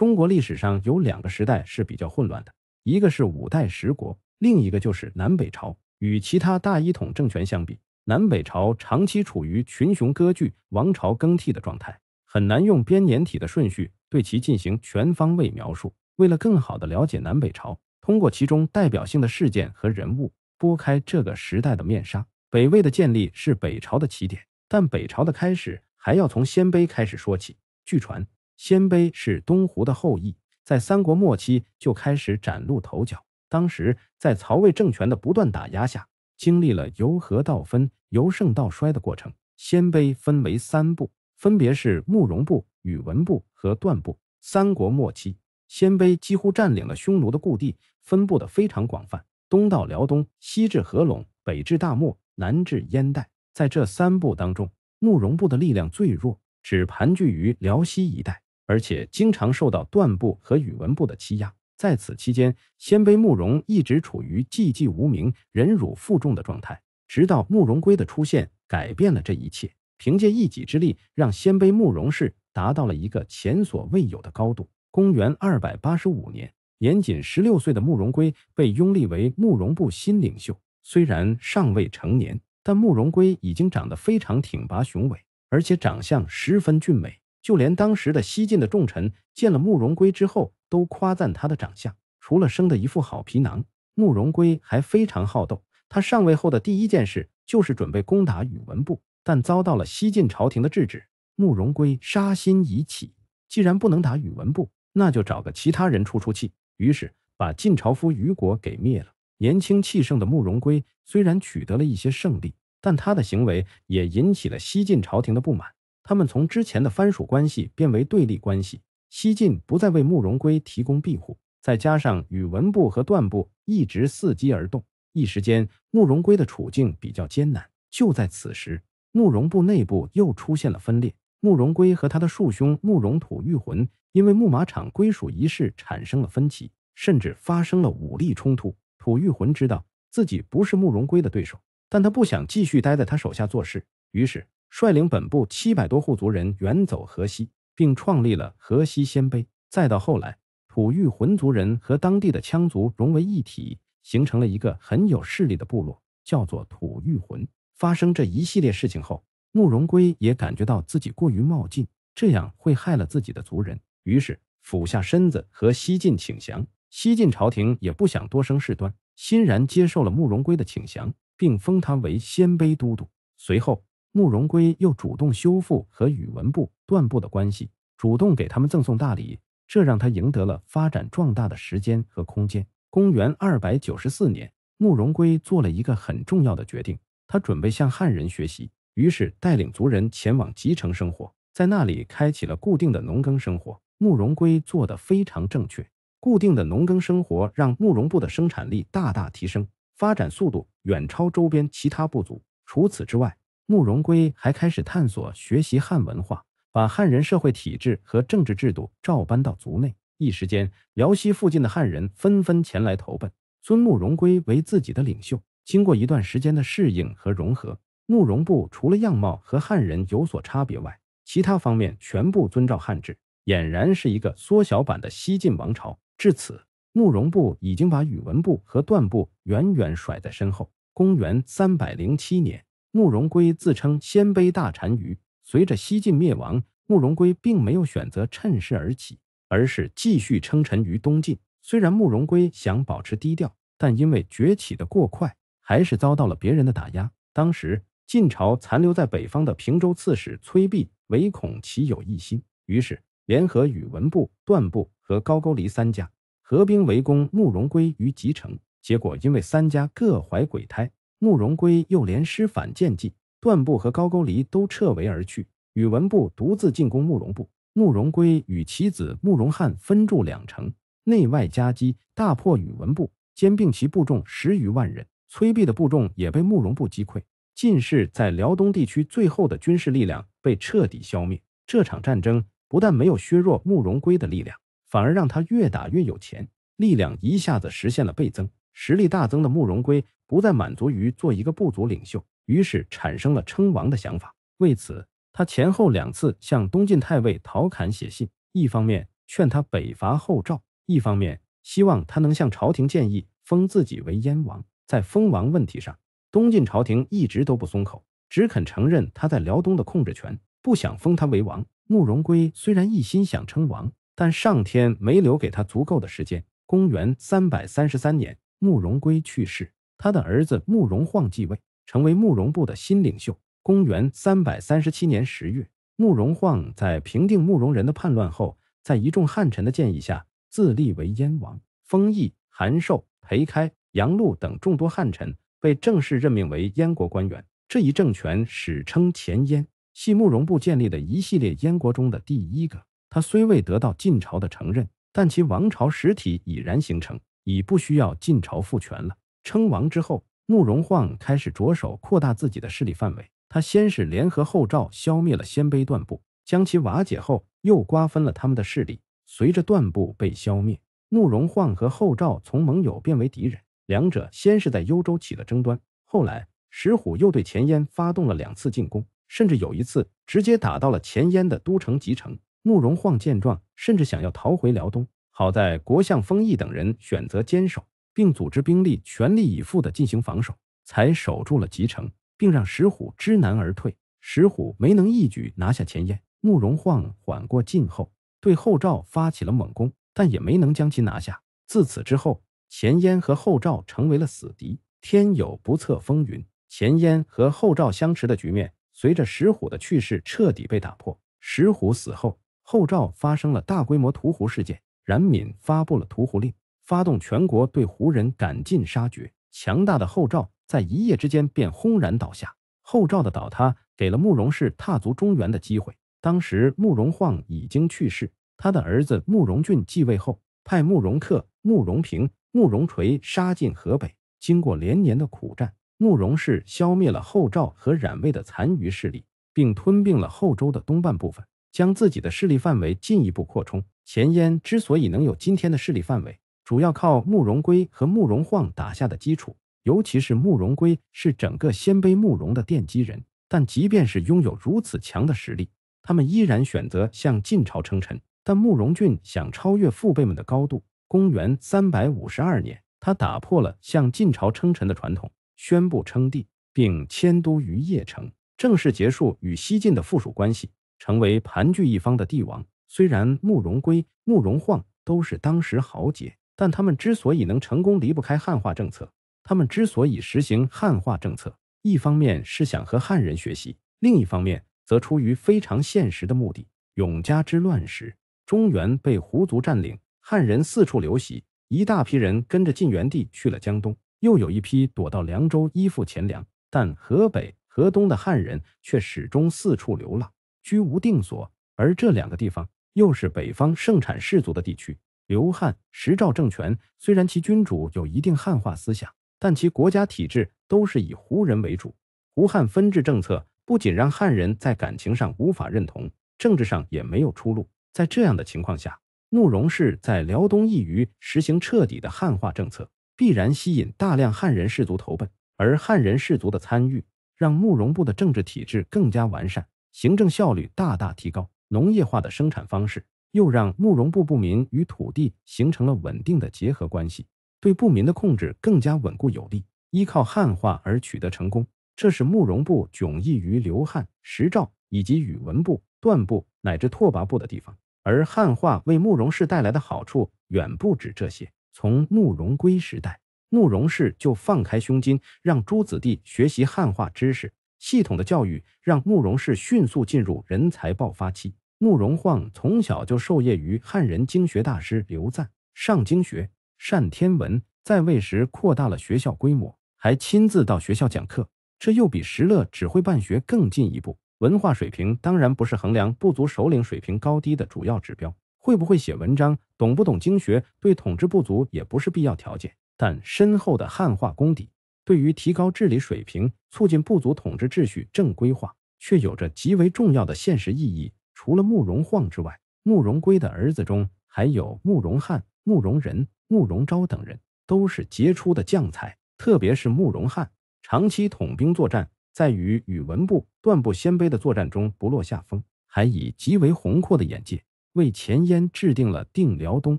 中国历史上有两个时代是比较混乱的，一个是五代十国，另一个就是南北朝。与其他大一统政权相比，南北朝长期处于群雄割据、王朝更替的状态，很难用编年体的顺序对其进行全方位描述。为了更好地了解南北朝，通过其中代表性的事件和人物，拨开这个时代的面纱。北魏的建立是北朝的起点，但北朝的开始还要从鲜卑开始说起。据传。鲜卑是东胡的后裔，在三国末期就开始崭露头角。当时在曹魏政权的不断打压下，经历了由和到分、由盛到衰的过程。鲜卑分为三部，分别是慕容部、宇文部和段部。三国末期，鲜卑几乎占领了匈奴的故地，分布的非常广泛，东到辽东，西至合拢，北至大漠，南至燕代。在这三部当中，慕容部的力量最弱，只盘踞于辽西一带。而且经常受到段部和宇文部的欺压。在此期间，鲜卑慕容一直处于寂寂无名、忍辱负重的状态。直到慕容归的出现，改变了这一切。凭借一己之力，让鲜卑慕容氏达到了一个前所未有的高度。公元二百八十五年，年仅十六岁的慕容归被拥立为慕容部新领袖。虽然尚未成年，但慕容归已经长得非常挺拔雄伟，而且长相十分俊美。就连当时的西晋的重臣见了慕容归之后，都夸赞他的长相。除了生的一副好皮囊，慕容归还非常好斗。他上位后的第一件事就是准备攻打宇文部，但遭到了西晋朝廷的制止。慕容归杀心已起，既然不能打宇文部，那就找个其他人出出气。于是把晋朝夫虞国给灭了。年轻气盛的慕容归虽然取得了一些胜利，但他的行为也引起了西晋朝廷的不满。他们从之前的藩属关系变为对立关系，西晋不再为慕容圭提供庇护，再加上宇文部和段部一直伺机而动，一时间慕容圭的处境比较艰难。就在此时，慕容部内部又出现了分裂，慕容圭和他的庶兄慕容土御魂因为牧马场归属一事产生了分歧，甚至发生了武力冲突。土御魂知道自己不是慕容圭的对手，但他不想继续待在他手下做事，于是。率领本部七百多户族人远走河西，并创立了河西鲜卑。再到后来，吐谷浑族人和当地的羌族融为一体，形成了一个很有势力的部落，叫做吐谷浑。发生这一系列事情后，慕容归也感觉到自己过于冒进，这样会害了自己的族人，于是俯下身子和西晋请降。西晋朝廷也不想多生事端，欣然接受了慕容归的请降，并封他为鲜卑都督。随后。慕容归又主动修复和宇文部、段部的关系，主动给他们赠送大礼，这让他赢得了发展壮大的时间和空间。公元二百九十四年，慕容归做了一个很重要的决定，他准备向汉人学习，于是带领族人前往集城生活，在那里开启了固定的农耕生活。慕容归做得非常正确，固定的农耕生活让慕容部的生产力大大提升，发展速度远超周边其他部族。除此之外，慕容圭还开始探索学习汉文化，把汉人社会体制和政治制度照搬到族内。一时间，辽西附近的汉人纷纷前来投奔，尊慕容圭为自己的领袖。经过一段时间的适应和融合，慕容部除了样貌和汉人有所差别外，其他方面全部遵照汉制，俨然是一个缩小版的西晋王朝。至此，慕容部已经把宇文部和段部远远甩在身后。公元三百零七年。慕容圭自称鲜卑大单于。随着西晋灭亡，慕容圭并没有选择趁势而起，而是继续称臣于东晋。虽然慕容圭想保持低调，但因为崛起的过快，还是遭到了别人的打压。当时晋朝残留在北方的平州刺史崔弼，唯恐其有异心，于是联合宇文部、段部和高句丽三家合兵围攻慕容圭于集城。结果因为三家各怀鬼胎。慕容归又连施反间计，段部和高句丽都撤围而去，宇文部独自进攻慕容部。慕容归与其子慕容翰分驻两城，内外夹击，大破宇文部，兼并其部众十余万人。崔弼的部众也被慕容部击溃，晋士在辽东地区最后的军事力量被彻底消灭。这场战争不但没有削弱慕容归的力量，反而让他越打越有钱，力量一下子实现了倍增。实力大增的慕容圭不再满足于做一个部族领袖，于是产生了称王的想法。为此，他前后两次向东晋太尉陶侃写信，一方面劝他北伐后赵，一方面希望他能向朝廷建议封自己为燕王。在封王问题上，东晋朝廷一直都不松口，只肯承认他在辽东的控制权，不想封他为王。慕容圭虽然一心想称王，但上天没留给他足够的时间。公元三百三十三年。慕容圭去世，他的儿子慕容晃继位，成为慕容部的新领袖。公元三百三十七年十月，慕容晃在平定慕容仁的叛乱后，在一众汉臣的建议下，自立为燕王。封邑、韩寿、裴开、杨禄等众多汉臣被正式任命为燕国官员。这一政权史称前燕，系慕容部建立的一系列燕国中的第一个。他虽未得到晋朝的承认，但其王朝实体已然形成。已不需要晋朝复权了。称王之后，慕容晃开始着手扩大自己的势力范围。他先是联合后赵消灭了鲜卑段部，将其瓦解后，又瓜分了他们的势力。随着段部被消灭，慕容晃和后赵从盟友变为敌人。两者先是在幽州起了争端，后来石虎又对前燕发动了两次进攻，甚至有一次直接打到了前燕的都城蓟城。慕容晃见状，甚至想要逃回辽东。好在国相封毅等人选择坚守，并组织兵力全力以赴地进行防守，才守住了吉城，并让石虎知难而退。石虎没能一举拿下前燕，慕容晃缓过劲后，对后赵发起了猛攻，但也没能将其拿下。自此之后，前燕和后赵成为了死敌。天有不测风云，前燕和后赵相持的局面随着石虎的去世彻底被打破。石虎死后，后赵发生了大规模屠胡事件。冉闵发布了屠胡令，发动全国对胡人赶尽杀绝。强大的后赵在一夜之间便轰然倒下。后赵的倒塌给了慕容氏踏足中原的机会。当时慕容晃已经去世，他的儿子慕容俊继位后，派慕容恪、慕容平、慕容垂杀进河北。经过连年的苦战，慕容氏消灭了后赵和冉魏的残余势力，并吞并了后周的东半部分。将自己的势力范围进一步扩充。前燕之所以能有今天的势力范围，主要靠慕容圭和慕容晃打下的基础，尤其是慕容圭是整个鲜卑慕容的奠基人。但即便是拥有如此强的实力，他们依然选择向晋朝称臣。但慕容俊想超越父辈们的高度。公元三百五十二年，他打破了向晋朝称臣的传统，宣布称帝，并迁都于邺城，正式结束与西晋的附属关系。成为盘踞一方的帝王。虽然慕容圭、慕容晃都是当时豪杰，但他们之所以能成功，离不开汉化政策。他们之所以实行汉化政策，一方面是想和汉人学习，另一方面则出于非常现实的目的。永嘉之乱时，中原被胡族占领，汉人四处流徙，一大批人跟着晋元帝去了江东，又有一批躲到凉州依附钱粮。但河北、河东的汉人却始终四处流浪。居无定所，而这两个地方又是北方盛产氏族的地区。刘汉、石赵政权虽然其君主有一定汉化思想，但其国家体制都是以胡人为主。胡汉分治政策不仅让汉人在感情上无法认同，政治上也没有出路。在这样的情况下，慕容氏在辽东一隅实行彻底的汉化政策，必然吸引大量汉人氏族投奔。而汉人氏族的参与，让慕容部的政治体制更加完善。行政效率大大提高，农业化的生产方式又让慕容部部民与土地形成了稳定的结合关系，对部民的控制更加稳固有力。依靠汉化而取得成功，这是慕容部迥异于刘汉、石赵以及宇文部、段部乃至拓跋部的地方。而汉化为慕容氏带来的好处远不止这些。从慕容归时代，慕容氏就放开胸襟，让诸子弟学习汉化知识。系统的教育让慕容氏迅速进入人才爆发期。慕容晃从小就受业于汉人经学大师刘赞，上经学，善天文。在位时扩大了学校规模，还亲自到学校讲课，这又比石勒只会办学更进一步。文化水平当然不是衡量部族首领水平高低的主要指标，会不会写文章，懂不懂经学，对统治部族也不是必要条件。但深厚的汉化功底。对于提高治理水平、促进部族统治秩序正规化，却有着极为重要的现实意义。除了慕容晃之外，慕容归的儿子中还有慕容翰、慕容仁、慕容昭等人，都是杰出的将才。特别是慕容翰，长期统兵作战，在与宇文部、段部、鲜卑的作战中不落下风，还以极为宏阔的眼界为前燕制定了定辽东、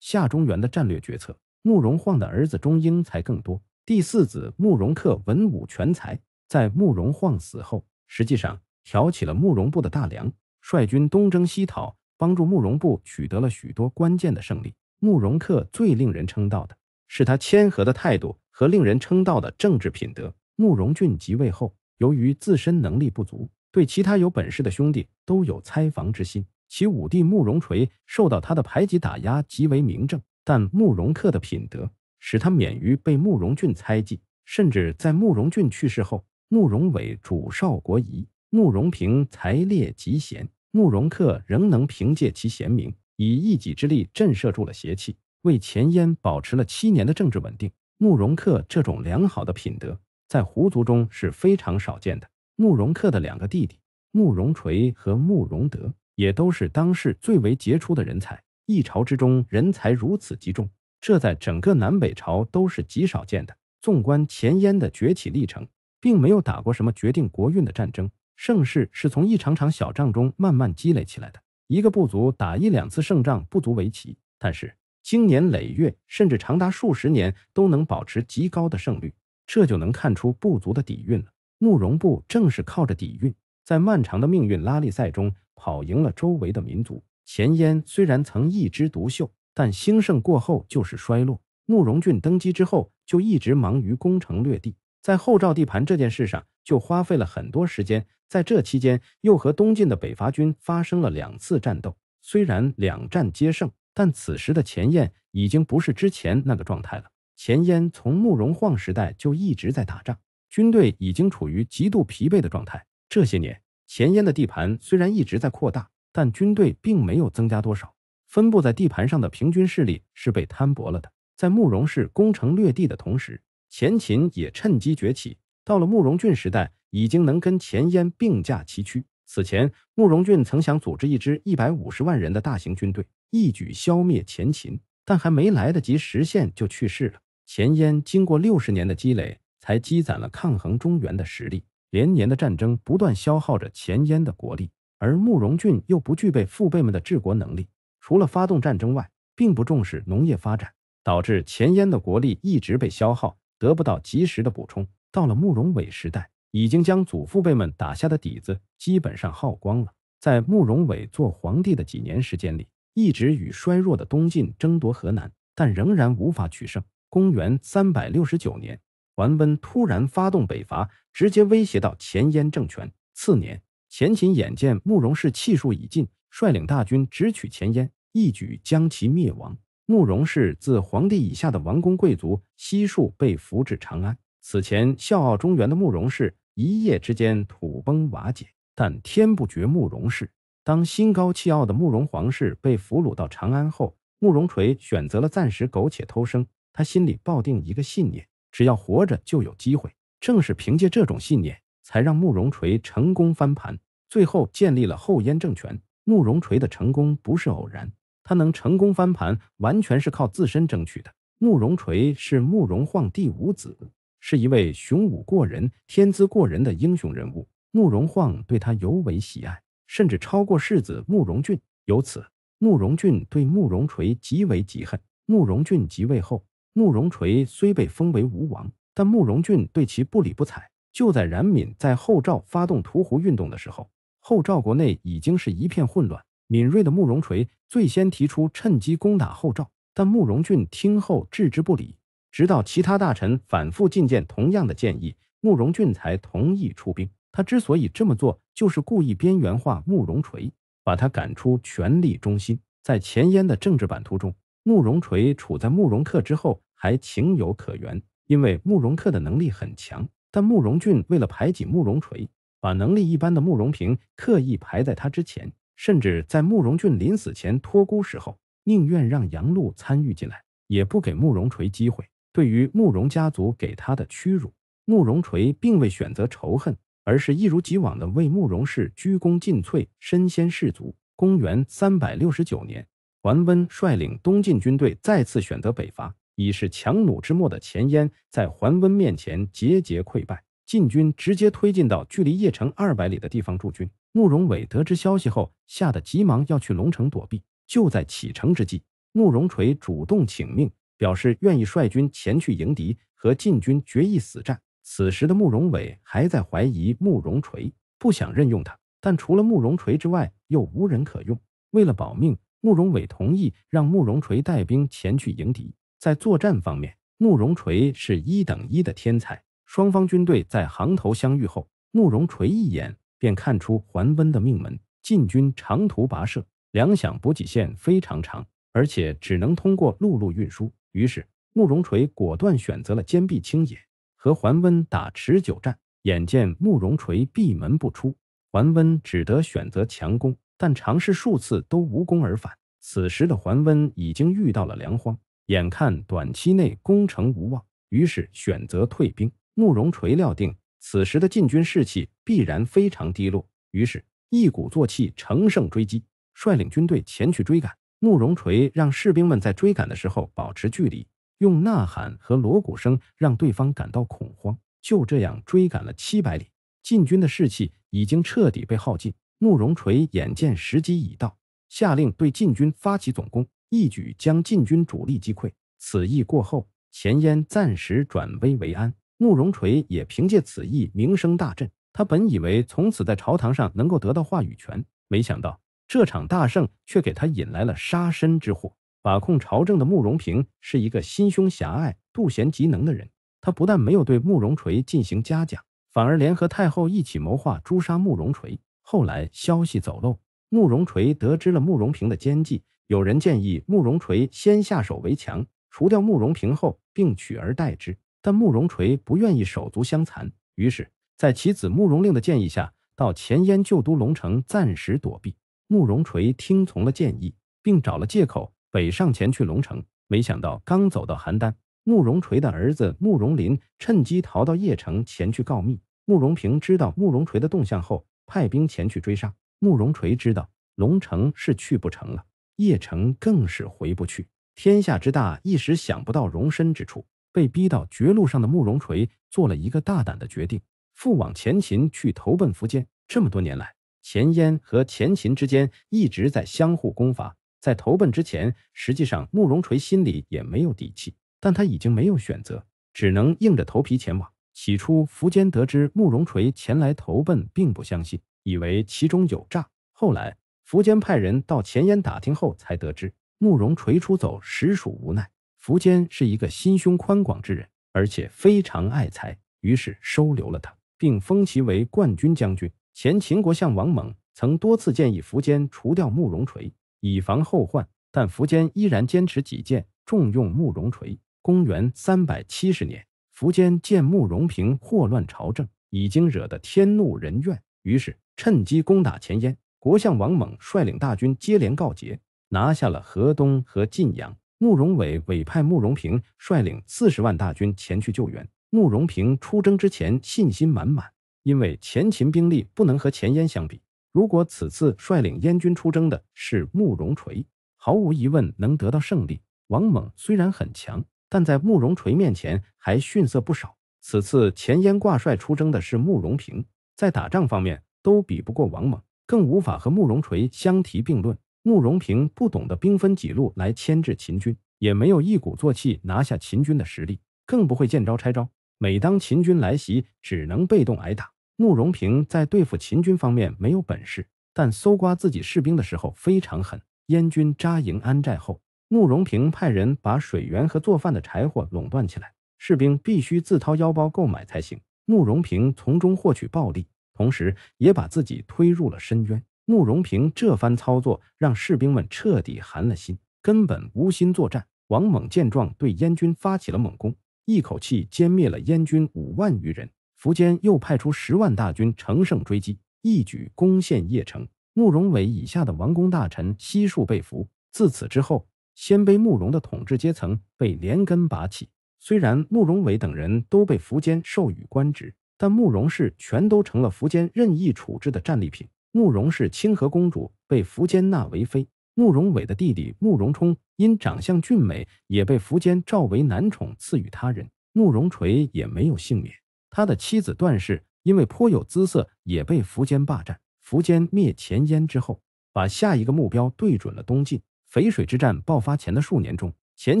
下中原的战略决策。慕容晃的儿子中英才更多。第四子慕容恪文武全才，在慕容晃死后，实际上挑起了慕容部的大梁，率军东征西讨，帮助慕容部取得了许多关键的胜利。慕容恪最令人称道的是他谦和的态度和令人称道的政治品德。慕容俊即位后，由于自身能力不足，对其他有本事的兄弟都有猜防之心，其五弟慕容垂受到他的排挤打压极为明证。但慕容恪的品德。使他免于被慕容俊猜忌，甚至在慕容俊去世后，慕容伟主少国疑，慕容平才烈极贤，慕容恪仍能凭借其贤明，以一己之力震慑住了邪气，为前燕保持了七年的政治稳定。慕容恪这种良好的品德，在胡族中是非常少见的。慕容恪的两个弟弟慕容垂和慕容德，也都是当世最为杰出的人才。一朝之中，人才如此集中。这在整个南北朝都是极少见的。纵观前燕的崛起历程，并没有打过什么决定国运的战争，盛世是从一场场小仗中慢慢积累起来的。一个部族打一两次胜仗不足为奇，但是经年累月，甚至长达数十年都能保持极高的胜率，这就能看出部族的底蕴了。慕容部正是靠着底蕴，在漫长的命运拉力赛中跑赢了周围的民族。前燕虽然曾一枝独秀。但兴盛过后就是衰落。慕容俊登基之后，就一直忙于攻城略地，在后赵地盘这件事上就花费了很多时间。在这期间，又和东晋的北伐军发生了两次战斗，虽然两战皆胜，但此时的前燕已经不是之前那个状态了。前燕从慕容晃时代就一直在打仗，军队已经处于极度疲惫的状态。这些年，前燕的地盘虽然一直在扩大，但军队并没有增加多少。分布在地盘上的平均势力是被摊薄了的。在慕容氏攻城略地的同时，前秦也趁机崛起。到了慕容俊时代，已经能跟前燕并驾齐驱。此前，慕容俊曾想组织一支一百五十万人的大型军队，一举消灭前秦，但还没来得及实现就去世了。前燕经过六十年的积累，才积攒了抗衡中原的实力。连年的战争不断消耗着前燕的国力，而慕容俊又不具备父辈们的治国能力。除了发动战争外，并不重视农业发展，导致前燕的国力一直被消耗，得不到及时的补充。到了慕容伟时代，已经将祖父辈们打下的底子基本上耗光了。在慕容伟做皇帝的几年时间里，一直与衰弱的东晋争夺河南，但仍然无法取胜。公元三百六十九年，桓温突然发动北伐，直接威胁到前燕政权。次年，前秦眼见慕容氏气数已尽，率领大军直取前燕。一举将其灭亡。慕容氏自皇帝以下的王公贵族悉数被俘至长安。此前笑傲中原的慕容氏，一夜之间土崩瓦解。但天不绝慕容氏。当心高气傲的慕容皇室被俘虏到长安后，慕容垂选择了暂时苟且偷生。他心里抱定一个信念：只要活着就有机会。正是凭借这种信念，才让慕容垂成功翻盘，最后建立了后燕政权。慕容垂的成功不是偶然。他能成功翻盘，完全是靠自身争取的。慕容垂是慕容晃第五子，是一位雄武过人、天资过人的英雄人物。慕容晃对他尤为喜爱，甚至超过世子慕容俊。由此，慕容俊对慕容垂极为嫉恨。慕容俊即位后，慕容垂虽被封为吴王，但慕容俊对其不理不睬。就在冉闵在后赵发动屠胡运动的时候，后赵国内已经是一片混乱。敏锐的慕容垂最先提出趁机攻打后赵，但慕容俊听后置之不理。直到其他大臣反复进谏同样的建议，慕容俊才同意出兵。他之所以这么做，就是故意边缘化慕容垂，把他赶出权力中心。在前燕的政治版图中，慕容垂处在慕容恪之后，还情有可原，因为慕容恪的能力很强。但慕容俊为了排挤慕容垂，把能力一般的慕容平刻意排在他之前。甚至在慕容俊临死前托孤时候，宁愿让杨禄参与进来，也不给慕容垂机会。对于慕容家族给他的屈辱，慕容垂并未选择仇恨，而是一如既往的为慕容氏鞠躬尽瘁，身先士卒。公元三百六十九年，桓温率领东晋军队再次选择北伐，已是强弩之末的前燕，在桓温面前节节溃败，晋军直接推进到距离邺城二百里的地方驻军。慕容伟得知消息后，吓得急忙要去龙城躲避。就在启程之际，慕容垂主动请命，表示愿意率军前去迎敌，和晋军决一死战。此时的慕容伟还在怀疑慕容垂，不想任用他，但除了慕容垂之外，又无人可用。为了保命，慕容伟同意让慕容垂带兵前去迎敌。在作战方面，慕容垂是一等一的天才。双方军队在行头相遇后，慕容垂一眼。便看出桓温的命门。晋军长途跋涉，粮饷补给线非常长，而且只能通过陆路运输。于是慕容垂果断选择了坚壁清野，和桓温打持久战。眼见慕容垂闭门不出，桓温只得选择强攻，但尝试数次都无功而返。此时的桓温已经遇到了粮荒，眼看短期内攻城无望，于是选择退兵。慕容垂料定。此时的禁军士气必然非常低落，于是，一鼓作气，乘胜追击，率领军队前去追赶。慕容垂让士兵们在追赶的时候保持距离，用呐喊和锣鼓声让对方感到恐慌。就这样追赶了七百里，禁军的士气已经彻底被耗尽。慕容垂眼见时机已到，下令对禁军发起总攻，一举将禁军主力击溃。此役过后，前燕暂时转危为安。慕容垂也凭借此役名声大振。他本以为从此在朝堂上能够得到话语权，没想到这场大胜却给他引来了杀身之祸。把控朝政的慕容平是一个心胸狭隘、妒贤嫉能的人。他不但没有对慕容垂进行嘉奖，反而联合太后一起谋划诛杀慕容垂。后来消息走漏，慕容垂得知了慕容平的奸计。有人建议慕容垂先下手为强，除掉慕容平后，并取而代之。但慕容垂不愿意手足相残，于是，在其子慕容令的建议下，到前燕旧都龙城暂时躲避。慕容垂听从了建议，并找了借口北上前去龙城。没想到，刚走到邯郸，慕容垂的儿子慕容林趁机逃到邺城前去告密。慕容平知道慕容垂的动向后，派兵前去追杀。慕容垂知道龙城是去不成了，邺城更是回不去，天下之大，一时想不到容身之处。被逼到绝路上的慕容垂做了一个大胆的决定，赴往前秦去投奔苻坚。这么多年来，前燕和前秦之间一直在相互攻伐。在投奔之前，实际上慕容垂心里也没有底气，但他已经没有选择，只能硬着头皮前往。起初，苻坚得知慕容垂前来投奔，并不相信，以为其中有诈。后来，苻坚派人到前燕打听后，才得知慕容垂出走实属无奈。苻坚是一个心胸宽广之人，而且非常爱才，于是收留了他，并封其为冠军将军。前秦国相王猛曾多次建议苻坚除掉慕容垂，以防后患，但苻坚依然坚持己见，重用慕容垂。公元三百七十年，苻坚见慕容平祸乱朝政，已经惹得天怒人怨，于是趁机攻打前燕。国相王猛率领大军接连告捷，拿下了河东和晋阳。慕容伟委派慕容平率领四十万大军前去救援。慕容平出征之前信心满满，因为前秦兵力不能和前燕相比。如果此次率领燕军出征的是慕容垂，毫无疑问能得到胜利。王猛虽然很强，但在慕容垂面前还逊色不少。此次前燕挂帅出征的是慕容平，在打仗方面都比不过王猛，更无法和慕容垂相提并论。慕容平不懂得兵分几路来牵制秦军，也没有一鼓作气拿下秦军的实力，更不会见招拆招。每当秦军来袭，只能被动挨打。慕容平在对付秦军方面没有本事，但搜刮自己士兵的时候非常狠。燕军扎营安寨后，慕容平派人把水源和做饭的柴火垄断起来，士兵必须自掏腰包购买才行。慕容平从中获取暴利，同时也把自己推入了深渊。慕容平这番操作让士兵们彻底寒了心，根本无心作战。王猛见状，对燕军发起了猛攻，一口气歼灭了燕军五万余人。苻坚又派出十万大军乘胜追击，一举攻陷邺城。慕容伟以下的王公大臣悉数被俘。自此之后，鲜卑慕容的统治阶层被连根拔起。虽然慕容伟等人都被苻坚授予官职，但慕容氏全都成了苻坚任意处置的战利品。慕容氏清河公主被苻坚纳为妃。慕容伟的弟弟慕容冲因长相俊美，也被苻坚召为男宠赐予他人。慕容垂也没有幸免，他的妻子段氏因为颇有姿色，也被苻坚霸占。苻坚灭前燕之后，把下一个目标对准了东晋。淝水之战爆发前的数年中，前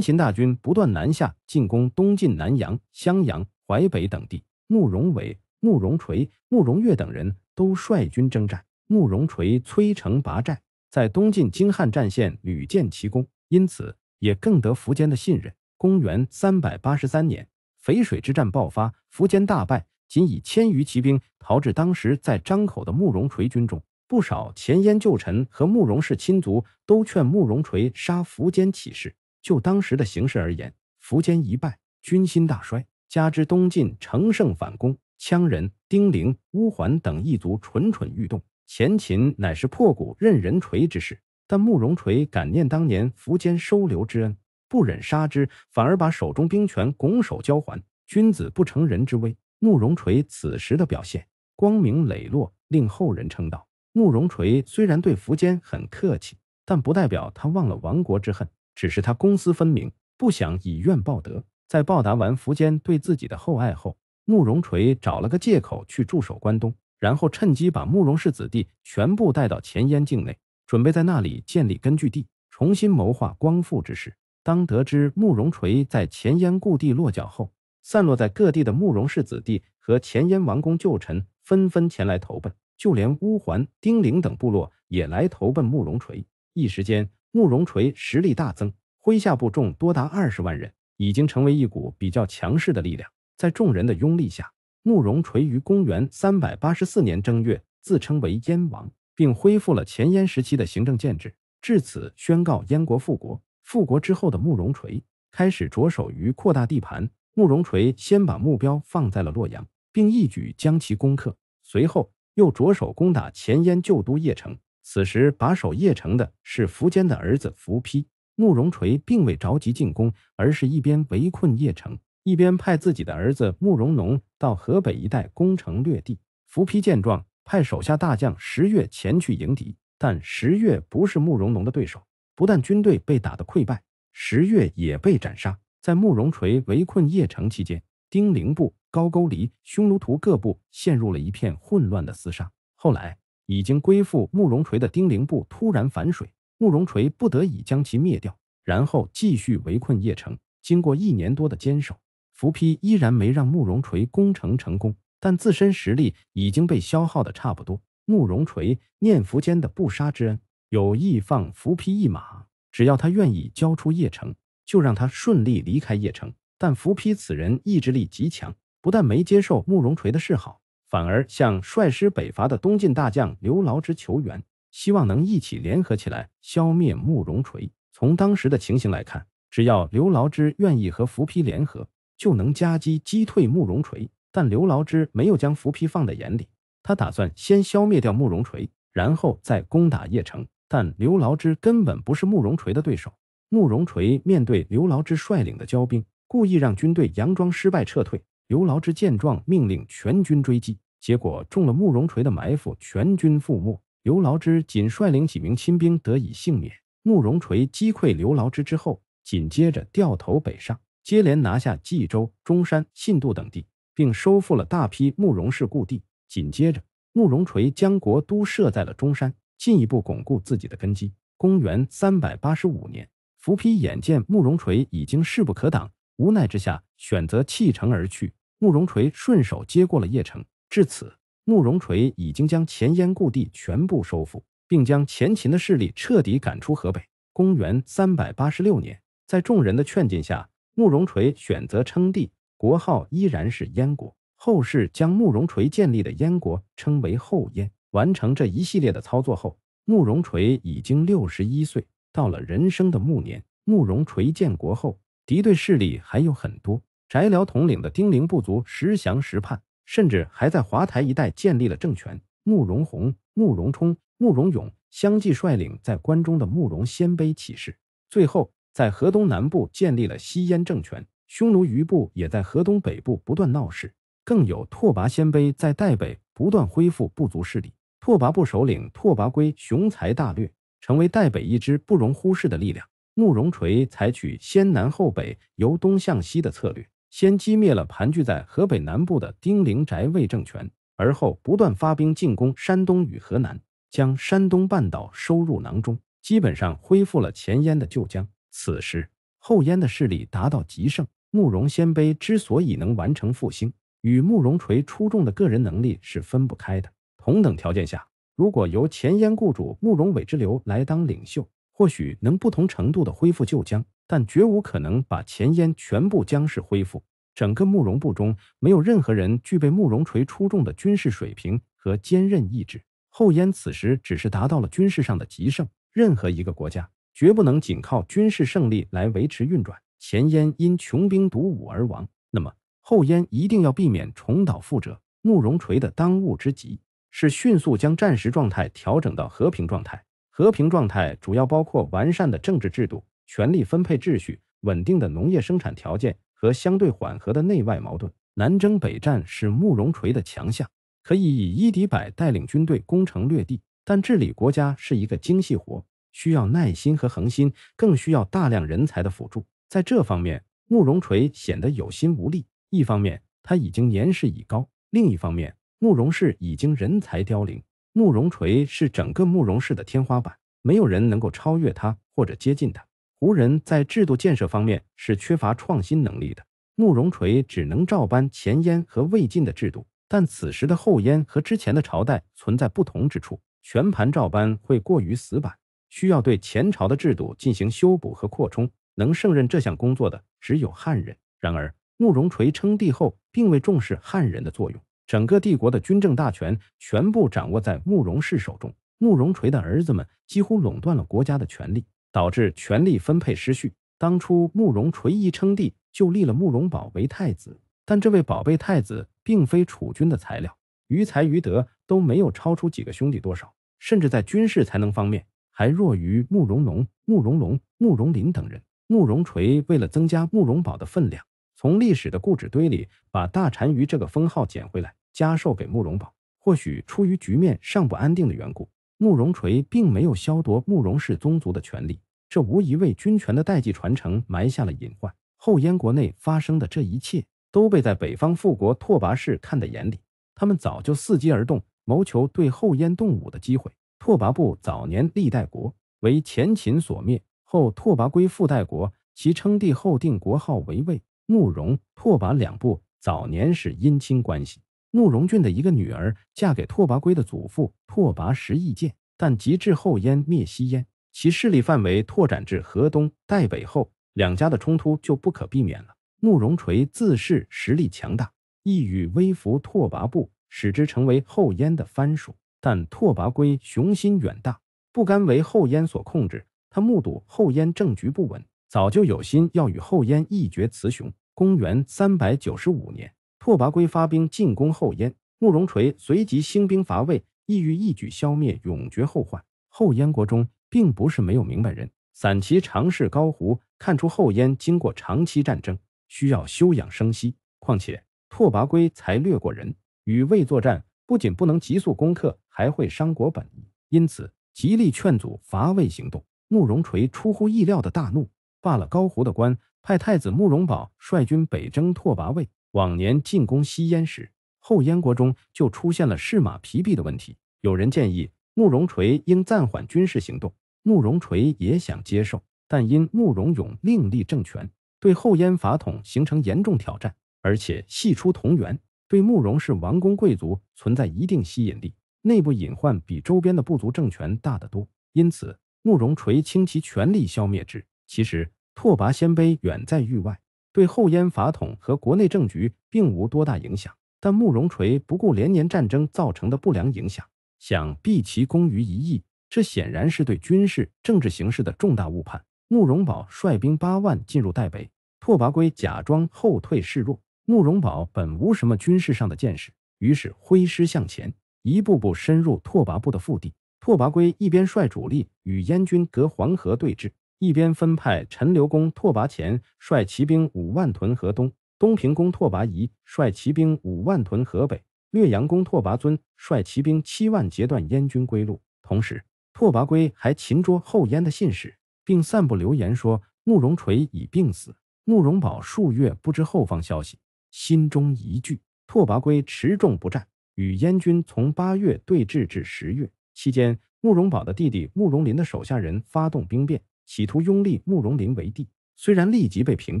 秦大军不断南下进攻东晋南阳、襄阳、淮北等地。慕容伟、慕容垂、慕容越等人都率军征战。慕容垂摧城拔寨，在东晋京汉战线屡建奇功，因此也更得苻坚的信任。公元三百八十三年，淝水之战爆发，苻坚大败，仅以千余骑兵逃至当时在张口的慕容垂军中。不少前燕旧臣和慕容氏亲族都劝慕容垂杀苻坚起事。就当时的形势而言，苻坚一败，军心大衰，加之东晋乘胜反攻，羌人、丁零、乌桓等异族蠢蠢欲动。前秦乃是破骨任人锤之事，但慕容垂感念当年苻坚收留之恩，不忍杀之，反而把手中兵权拱手交还。君子不成人之威，慕容垂此时的表现光明磊落，令后人称道。慕容垂虽然对苻坚很客气，但不代表他忘了亡国之恨，只是他公私分明，不想以怨报德。在报答完苻坚对自己的厚爱后，慕容垂找了个借口去驻守关东。然后趁机把慕容氏子弟全部带到前燕境内，准备在那里建立根据地，重新谋划光复之事。当得知慕容垂在前燕故地落脚后，散落在各地的慕容氏子弟和前燕王公旧臣纷纷前来投奔，就连乌桓、丁零等部落也来投奔慕容垂。一时间，慕容垂实力大增，麾下部众多达二十万人，已经成为一股比较强势的力量。在众人的拥立下，慕容垂于公元三百八十四年正月，自称为燕王，并恢复了前燕时期的行政建制，至此宣告燕国复国。复国之后的慕容垂开始着手于扩大地盘。慕容垂先把目标放在了洛阳，并一举将其攻克。随后又着手攻打前燕旧都邺城。此时把守邺城的是苻坚的儿子苻丕。慕容垂并未着急进攻，而是一边围困邺城。一边派自己的儿子慕容农到河北一带攻城略地，苻丕见状，派手下大将石越前去迎敌，但石越不是慕容农的对手，不但军队被打得溃败，石越也被斩杀。在慕容垂围困邺城期间，丁零部、高句离、匈奴图各部陷入了一片混乱的厮杀。后来，已经归附慕容垂的丁零部突然反水，慕容垂不得已将其灭掉，然后继续围困邺城。经过一年多的坚守。伏丕依然没让慕容垂攻城成功，但自身实力已经被消耗的差不多。慕容垂念伏间的不杀之恩，有意放伏丕一马，只要他愿意交出邺城，就让他顺利离开邺城。但伏丕此人意志力极强，不但没接受慕容垂的示好，反而向率师北伐的东晋大将刘牢之求援，希望能一起联合起来消灭慕容垂。从当时的情形来看，只要刘牢之愿意和伏丕联合，就能夹击击退慕容垂，但刘牢之没有将伏批放在眼里，他打算先消灭掉慕容垂，然后再攻打邺城。但刘牢之根本不是慕容垂的对手。慕容垂面对刘牢之率领的骄兵，故意让军队佯装失败撤退。刘牢之见状，命令全军追击，结果中了慕容垂的埋伏，全军覆没。刘牢之仅率领几名亲兵得以幸免。慕容垂击溃刘牢之之后，紧接着掉头北上。接连拿下冀州、中山、信度等地，并收复了大批慕容氏故地。紧接着，慕容垂将国都设在了中山，进一步巩固自己的根基。公元三百八十五年，苻丕眼见慕容垂已经势不可挡，无奈之下选择弃城而去。慕容垂顺手接过了邺城，至此，慕容垂已经将前燕故地全部收复，并将前秦的势力彻底赶出河北。公元三百八十六年，在众人的劝进下，慕容垂选择称帝，国号依然是燕国。后世将慕容垂建立的燕国称为后燕。完成这一系列的操作后，慕容垂已经六十一岁，到了人生的暮年。慕容垂建国后，敌对势力还有很多。翟辽统领的丁零部族时降时叛，甚至还在华台一带建立了政权。慕容宏、慕容冲、慕容永相继率领在关中的慕容鲜卑起事，最后。在河东南部建立了西燕政权，匈奴余部也在河东北部不断闹事，更有拓跋鲜卑在代北不断恢复部族势力。拓跋部首领拓跋圭雄才大略，成为代北一支不容忽视的力量。慕容垂采取先南后北、由东向西的策略，先击灭了盘踞在河北南部的丁陵翟卫政权，而后不断发兵进攻山东与河南，将山东半岛收入囊中，基本上恢复了前燕的旧疆。此时，后燕的势力达到极盛。慕容鲜卑之所以能完成复兴，与慕容垂出众的个人能力是分不开的。同等条件下，如果由前燕雇主慕容伟之流来当领袖，或许能不同程度的恢复旧疆，但绝无可能把前燕全部将士恢复。整个慕容部中没有任何人具备慕容垂出众的军事水平和坚韧意志。后燕此时只是达到了军事上的极盛。任何一个国家。绝不能仅靠军事胜利来维持运转。前燕因穷兵黩武而亡，那么后燕一定要避免重蹈覆辙。慕容垂的当务之急是迅速将战时状态调整到和平状态。和平状态主要包括完善的政治制度、权力分配秩序、稳定的农业生产条件和相对缓和的内外矛盾。南征北战是慕容垂的强项，可以以一敌百，带领军队攻城略地。但治理国家是一个精细活。需要耐心和恒心，更需要大量人才的辅助。在这方面，慕容垂显得有心无力。一方面，他已经年事已高；另一方面，慕容氏已经人才凋零。慕容垂是整个慕容氏的天花板，没有人能够超越他或者接近他。胡人在制度建设方面是缺乏创新能力的，慕容垂只能照搬前燕和魏晋的制度。但此时的后燕和之前的朝代存在不同之处，全盘照搬会过于死板。需要对前朝的制度进行修补和扩充，能胜任这项工作的只有汉人。然而，慕容垂称帝后，并未重视汉人的作用，整个帝国的军政大权全部掌握在慕容氏手中。慕容垂的儿子们几乎垄断了国家的权力，导致权力分配失序。当初慕容垂一称帝，就立了慕容宝为太子，但这位宝贝太子并非储君的材料，于才于德都没有超出几个兄弟多少，甚至在军事才能方面。还弱于慕容龙、慕容隆、慕容林等人。慕容垂为了增加慕容宝的分量，从历史的故纸堆里把大单于这个封号捡回来，加授给慕容宝。或许出于局面尚不安定的缘故，慕容垂并没有削夺慕容氏宗族的权利，这无疑为君权的代际传承埋下了隐患。后燕国内发生的这一切，都被在北方复国拓跋氏看在眼里，他们早就伺机而动，谋求对后燕动武的机会。拓跋部早年历代国为前秦所灭，后拓跋圭复代国，其称帝后定国号为魏。慕容、拓跋两部早年是姻亲关系，慕容俊的一个女儿嫁给拓跋圭的祖父拓跋十翼剑，但及至后燕灭西燕，其势力范围拓展至河东、代北后，两家的冲突就不可避免了。慕容垂自恃实力强大，意欲微服拓跋部，使之成为后燕的藩属。但拓跋圭雄心远大，不甘为后燕所控制。他目睹后燕政局不稳，早就有心要与后燕一决雌雄。公元三百九十五年，拓跋圭发兵进攻后燕，慕容垂随即兴兵伐魏，意欲一举消灭，永绝后患。后燕国中并不是没有明白人，散骑常侍高胡看出后燕经过长期战争，需要休养生息。况且拓跋圭才略过人，与魏作战不仅不能急速攻克。还会伤国本，因此极力劝阻伐魏行动。慕容垂出乎意料的大怒，罢了高胡的官，派太子慕容宝率军北征拓跋魏。往年进攻西燕时，后燕国中就出现了士马疲弊的问题。有人建议慕容垂应暂缓军事行动。慕容垂也想接受，但因慕容永另立政权，对后燕法统形成严重挑战，而且系出同源，对慕容氏王公贵族存在一定吸引力。内部隐患比周边的部族政权大得多，因此慕容垂倾其全力消灭之。其实拓跋鲜卑远在域外，对后燕法统和国内政局并无多大影响。但慕容垂不顾连年战争造成的不良影响，想毕其功于一役，这显然是对军事政治形势的重大误判。慕容宝率兵八万进入代北，拓跋圭假装后退示弱。慕容宝本无什么军事上的见识，于是挥师向前。一步步深入拓跋部的腹地。拓跋圭一边率主力与燕军隔黄河对峙，一边分派陈留公拓跋虔率骑兵五万屯河东，东平公拓跋仪率骑兵五万屯河北，略阳公拓跋遵率骑兵七万截断燕军归路。同时，拓跋圭还擒捉后燕的信使，并散布流言说慕容垂已病死，慕容宝数月不知后方消息，心中疑惧。拓跋圭持重不战。与燕军从八月对峙至十月期间，慕容宝的弟弟慕容麟的手下人发动兵变，企图拥立慕容麟为帝。虽然立即被平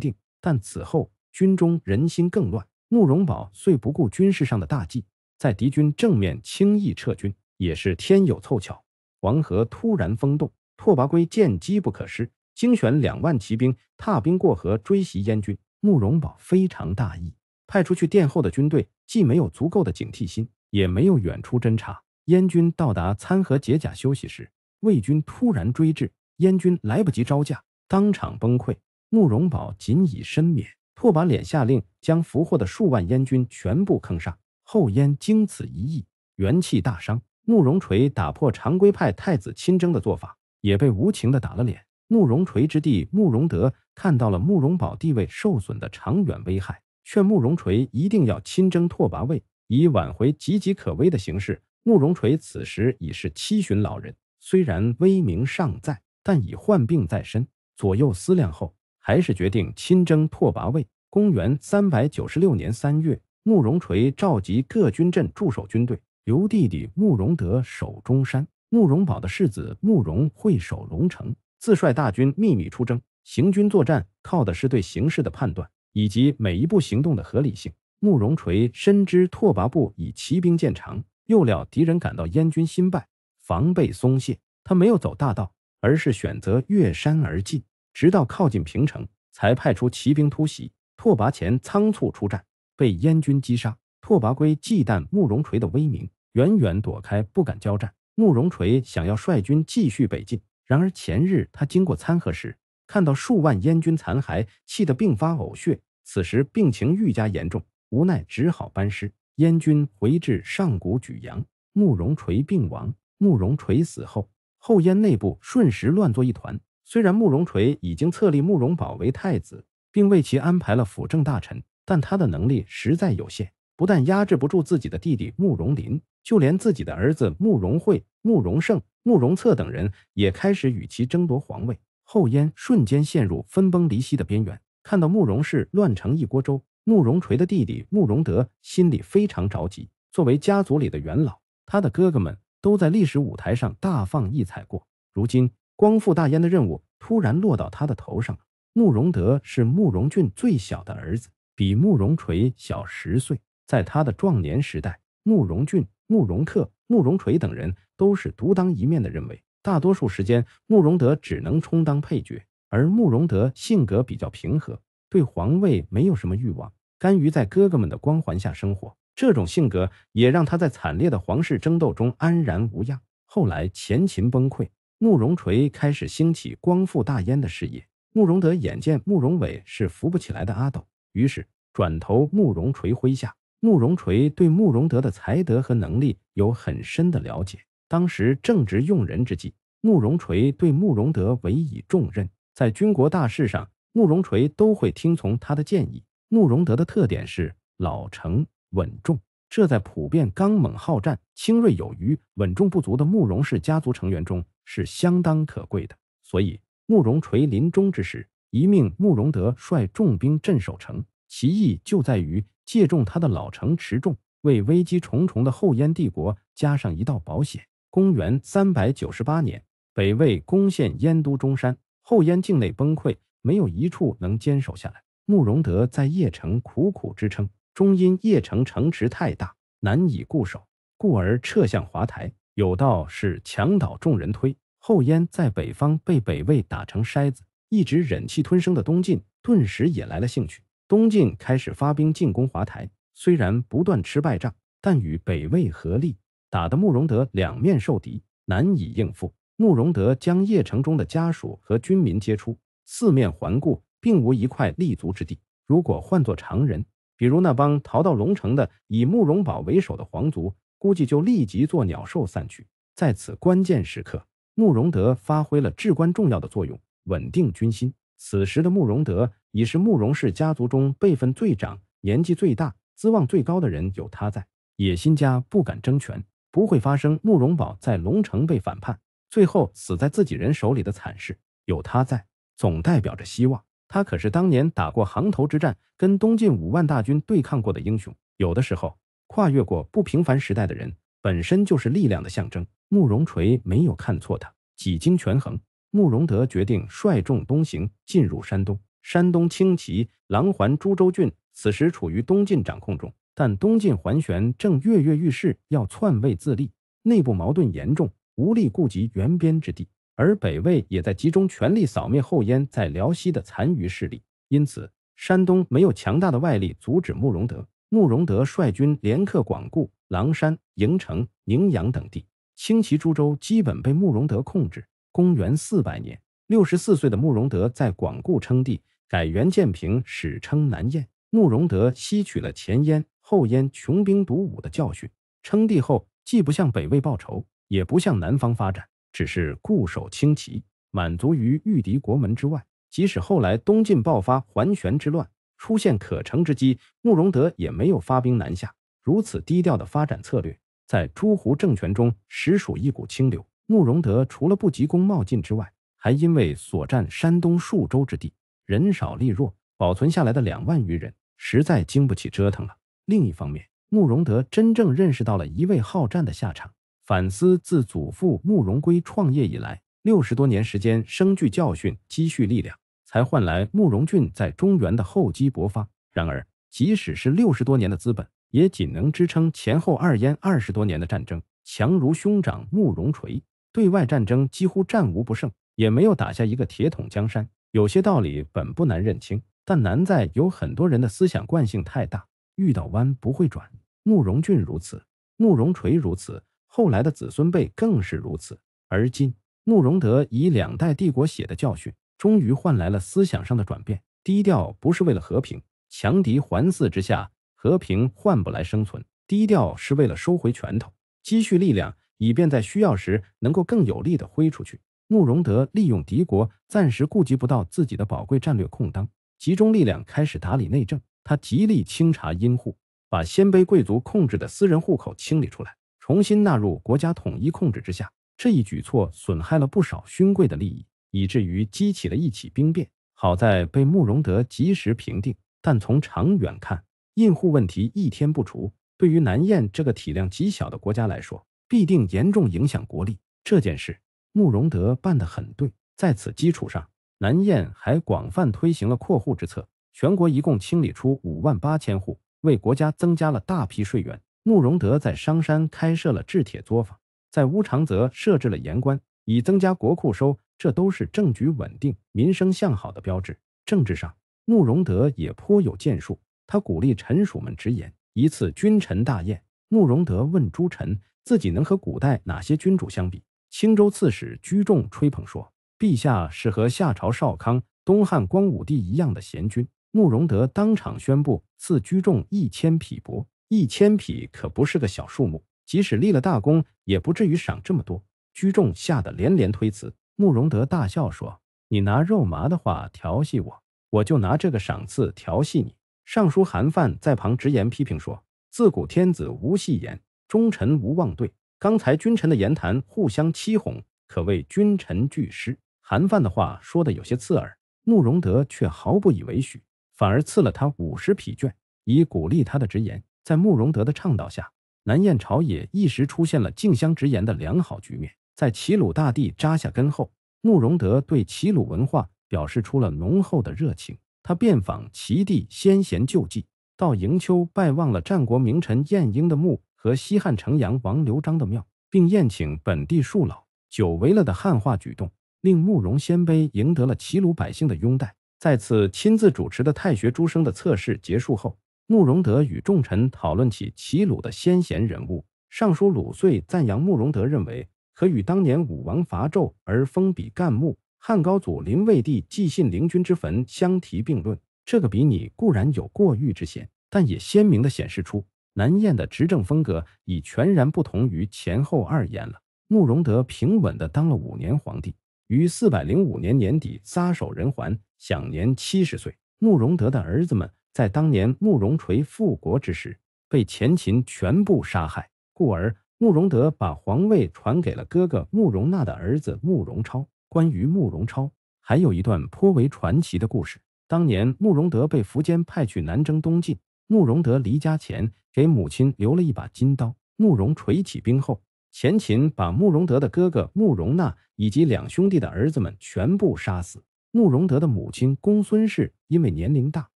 定，但此后军中人心更乱。慕容宝虽不顾军事上的大忌，在敌军正面轻易撤军，也是天有凑巧。黄河突然封冻，拓跋圭见机不可失，精选两万骑兵踏冰过河追袭燕军。慕容宝非常大意，派出去殿后的军队。既没有足够的警惕心，也没有远处侦查。燕军到达参合解甲休息时，魏军突然追至，燕军来不及招架，当场崩溃。慕容宝仅以身免。拓跋敛下令将俘获的数万燕军全部坑杀。后燕经此一役，元气大伤。慕容垂打破常规，派太子亲征的做法，也被无情的打了脸。慕容垂之弟慕容德看到了慕容宝地位受损的长远危害。劝慕容垂一定要亲征拓跋魏，以挽回岌岌可危的形势。慕容垂此时已是七旬老人，虽然威名尚在，但已患病在身。左右思量后，还是决定亲征拓跋魏。公元三百九十六年三月，慕容垂召集各军镇驻守军队，由弟弟慕容德守中山，慕容宝的世子慕容会守龙城，自率大军秘密出征。行军作战靠的是对形势的判断。以及每一步行动的合理性。慕容垂深知拓跋部以骑兵见长，又料敌人感到燕军新败，防备松懈，他没有走大道，而是选择越山而进，直到靠近平城，才派出骑兵突袭。拓跋潜仓促出战，被燕军击杀。拓跋圭忌惮慕容垂的威名，远远躲开，不敢交战。慕容垂想要率军继续北进，然而前日他经过参合时，看到数万燕军残骸，气得病发呕血。此时病情愈加严重，无奈只好班师。燕军回至上谷举阳，慕容垂病亡。慕容垂死后，后燕内部瞬时乱作一团。虽然慕容垂已经册立慕容宝为太子，并为其安排了辅政大臣，但他的能力实在有限，不但压制不住自己的弟弟慕容林，就连自己的儿子慕容慧、慕容盛、慕容策等人也开始与其争夺皇位，后燕瞬间陷入分崩离析的边缘。看到慕容氏乱成一锅粥，慕容垂的弟弟慕容德心里非常着急。作为家族里的元老，他的哥哥们都在历史舞台上大放异彩过。如今光复大燕的任务突然落到他的头上。慕容德是慕容俊最小的儿子，比慕容垂小十岁。在他的壮年时代，慕容俊、慕容克、慕容垂等人都是独当一面的，认为大多数时间，慕容德只能充当配角。而慕容德性格比较平和，对皇位没有什么欲望，甘于在哥哥们的光环下生活。这种性格也让他在惨烈的皇室争斗中安然无恙。后来前秦崩溃，慕容垂开始兴起光复大燕的事业。慕容德眼见慕容伟是扶不起来的阿斗，于是转投慕容垂麾下。慕容垂对慕容德的才德和能力有很深的了解，当时正值用人之际，慕容垂对慕容德委以重任。在军国大事上，慕容垂都会听从他的建议。慕容德的特点是老成稳重，这在普遍刚猛好战、清锐有余、稳重不足的慕容氏家族成员中是相当可贵的。所以，慕容垂临终之时，一命慕容德率重兵镇守城，其意就在于借重他的老成持重，为危机重重的后燕帝国加上一道保险。公元三百九十八年，北魏攻陷燕都中山。后燕境内崩溃，没有一处能坚守下来。慕容德在邺城苦苦支撑，终因邺城城池太大，难以固守，故而撤向华台。有道是“墙倒众人推”，后燕在北方被北魏打成筛子，一直忍气吞声的东晋顿时也来了兴趣。东晋开始发兵进攻华台，虽然不断吃败仗，但与北魏合力，打得慕容德两面受敌，难以应付。慕容德将邺城中的家属和军民接出，四面环顾，并无一块立足之地。如果换做常人，比如那帮逃到龙城的以慕容宝为首的皇族，估计就立即做鸟兽散去。在此关键时刻，慕容德发挥了至关重要的作用，稳定军心。此时的慕容德已是慕容氏家族中辈分最长、年纪最大、资望最高的人，有他在，野心家不敢争权，不会发生慕容宝在龙城被反叛。最后死在自己人手里的惨事，有他在总代表着希望。他可是当年打过杭头之战，跟东晋五万大军对抗过的英雄。有的时候，跨越过不平凡时代的人，本身就是力量的象征。慕容垂没有看错他。几经权衡，慕容德决定率众东行，进入山东。山东青骑狼环、诸州郡，此时处于东晋掌控中，但东晋桓玄正跃跃欲试，要篡位自立，内部矛盾严重。无力顾及原边之地，而北魏也在集中全力扫灭后燕在辽西的残余势力。因此，山东没有强大的外力阻止慕容德。慕容德率军连克广固、狼山、营城、宁阳等地，轻齐诸州基本被慕容德控制。公元四百年，六十四岁的慕容德在广固称帝，改元建平，史称南燕。慕容德吸取了前燕、后燕穷兵黩武的教训，称帝后既不向北魏报仇。也不向南方发展，只是固守轻骑，满足于御敌国门之外。即使后来东晋爆发桓玄之乱，出现可乘之机，慕容德也没有发兵南下。如此低调的发展策略，在诸胡政权中实属一股清流。慕容德除了不急功冒进之外，还因为所占山东数州之地，人少力弱，保存下来的两万余人实在经不起折腾了。另一方面，慕容德真正认识到了一味好战的下场。反思自祖父慕容归创业以来，六十多年时间生聚教训，积蓄力量，才换来慕容俊在中原的厚积薄发。然而，即使是六十多年的资本，也仅能支撑前后二燕二十多年的战争。强如兄长慕容垂，对外战争几乎战无不胜，也没有打下一个铁桶江山。有些道理本不难认清，但难在有很多人的思想惯性太大，遇到弯不会转。慕容俊如此，慕容垂如此。后来的子孙辈更是如此。而今，慕容德以两代帝国血的教训，终于换来了思想上的转变。低调不是为了和平，强敌环伺之下，和平换不来生存。低调是为了收回拳头，积蓄力量，以便在需要时能够更有力的挥出去。慕容德利用敌国暂时顾及不到自己的宝贵战略空当，集中力量开始打理内政。他极力清查阴户，把鲜卑贵族控制的私人户口清理出来。重新纳入国家统一控制之下，这一举措损害了不少勋贵的利益，以至于激起了一起兵变。好在被慕容德及时平定。但从长远看，印户问题一天不除，对于南燕这个体量极小的国家来说，必定严重影响国力。这件事，慕容德办得很对。在此基础上，南燕还广泛推行了扩户之策，全国一共清理出五万八千户，为国家增加了大批税源。慕容德在商山开设了制铁作坊，在乌常泽设置了盐官，以增加国库收。这都是政局稳定、民生向好的标志。政治上，慕容德也颇有建树。他鼓励臣属们直言。一次君臣大宴，慕容德问诸臣自己能和古代哪些君主相比？青州刺史居仲吹捧说：“陛下是和夏朝少康、东汉光武帝一样的贤君。”慕容德当场宣布赐居仲一千匹帛。一千匹可不是个小数目，即使立了大功，也不至于赏这么多。居仲吓得连连推辞。慕容德大笑说：“你拿肉麻的话调戏我，我就拿这个赏赐调戏你。”尚书韩范在旁直言批评说：“自古天子无戏言，忠臣无妄对。刚才君臣的言谈互相欺哄，可谓君臣俱失。”韩范的话说得有些刺耳，慕容德却毫不以为许，反而赐了他五十匹绢，以鼓励他的直言。在慕容德的倡导下，南燕朝野一时出现了竞相直言的良好局面。在齐鲁大地扎下根后，慕容德对齐鲁文化表示出了浓厚的热情。他遍访齐地先贤旧迹，到营丘拜望了战国名臣晏婴的墓和西汉城阳王刘章的庙，并宴请本地树老。久违了的汉化举动，令慕容鲜卑赢得了齐鲁百姓的拥戴。在此亲自主持的太学诸生的测试结束后。慕容德与众臣讨论起齐鲁的先贤人物，尚书鲁遂赞扬慕容德，认为可与当年武王伐纣而封比干墓、汉高祖临魏帝祭信陵君之坟相提并论。这个比拟固然有过誉之嫌，但也鲜明地显示出南燕的执政风格已全然不同于前后二燕了。慕容德平稳地当了五年皇帝，于四百零五年年底撒手人寰，享年七十岁。慕容德的儿子们。在当年慕容垂复国之时，被前秦全部杀害，故而慕容德把皇位传给了哥哥慕容娜的儿子慕容超。关于慕容超，还有一段颇为传奇的故事。当年慕容德被苻坚派去南征东晋，慕容德离家前给母亲留了一把金刀。慕容垂起兵后，前秦把慕容德的哥哥慕容娜以及两兄弟的儿子们全部杀死。慕容德的母亲公孙氏因为年龄大。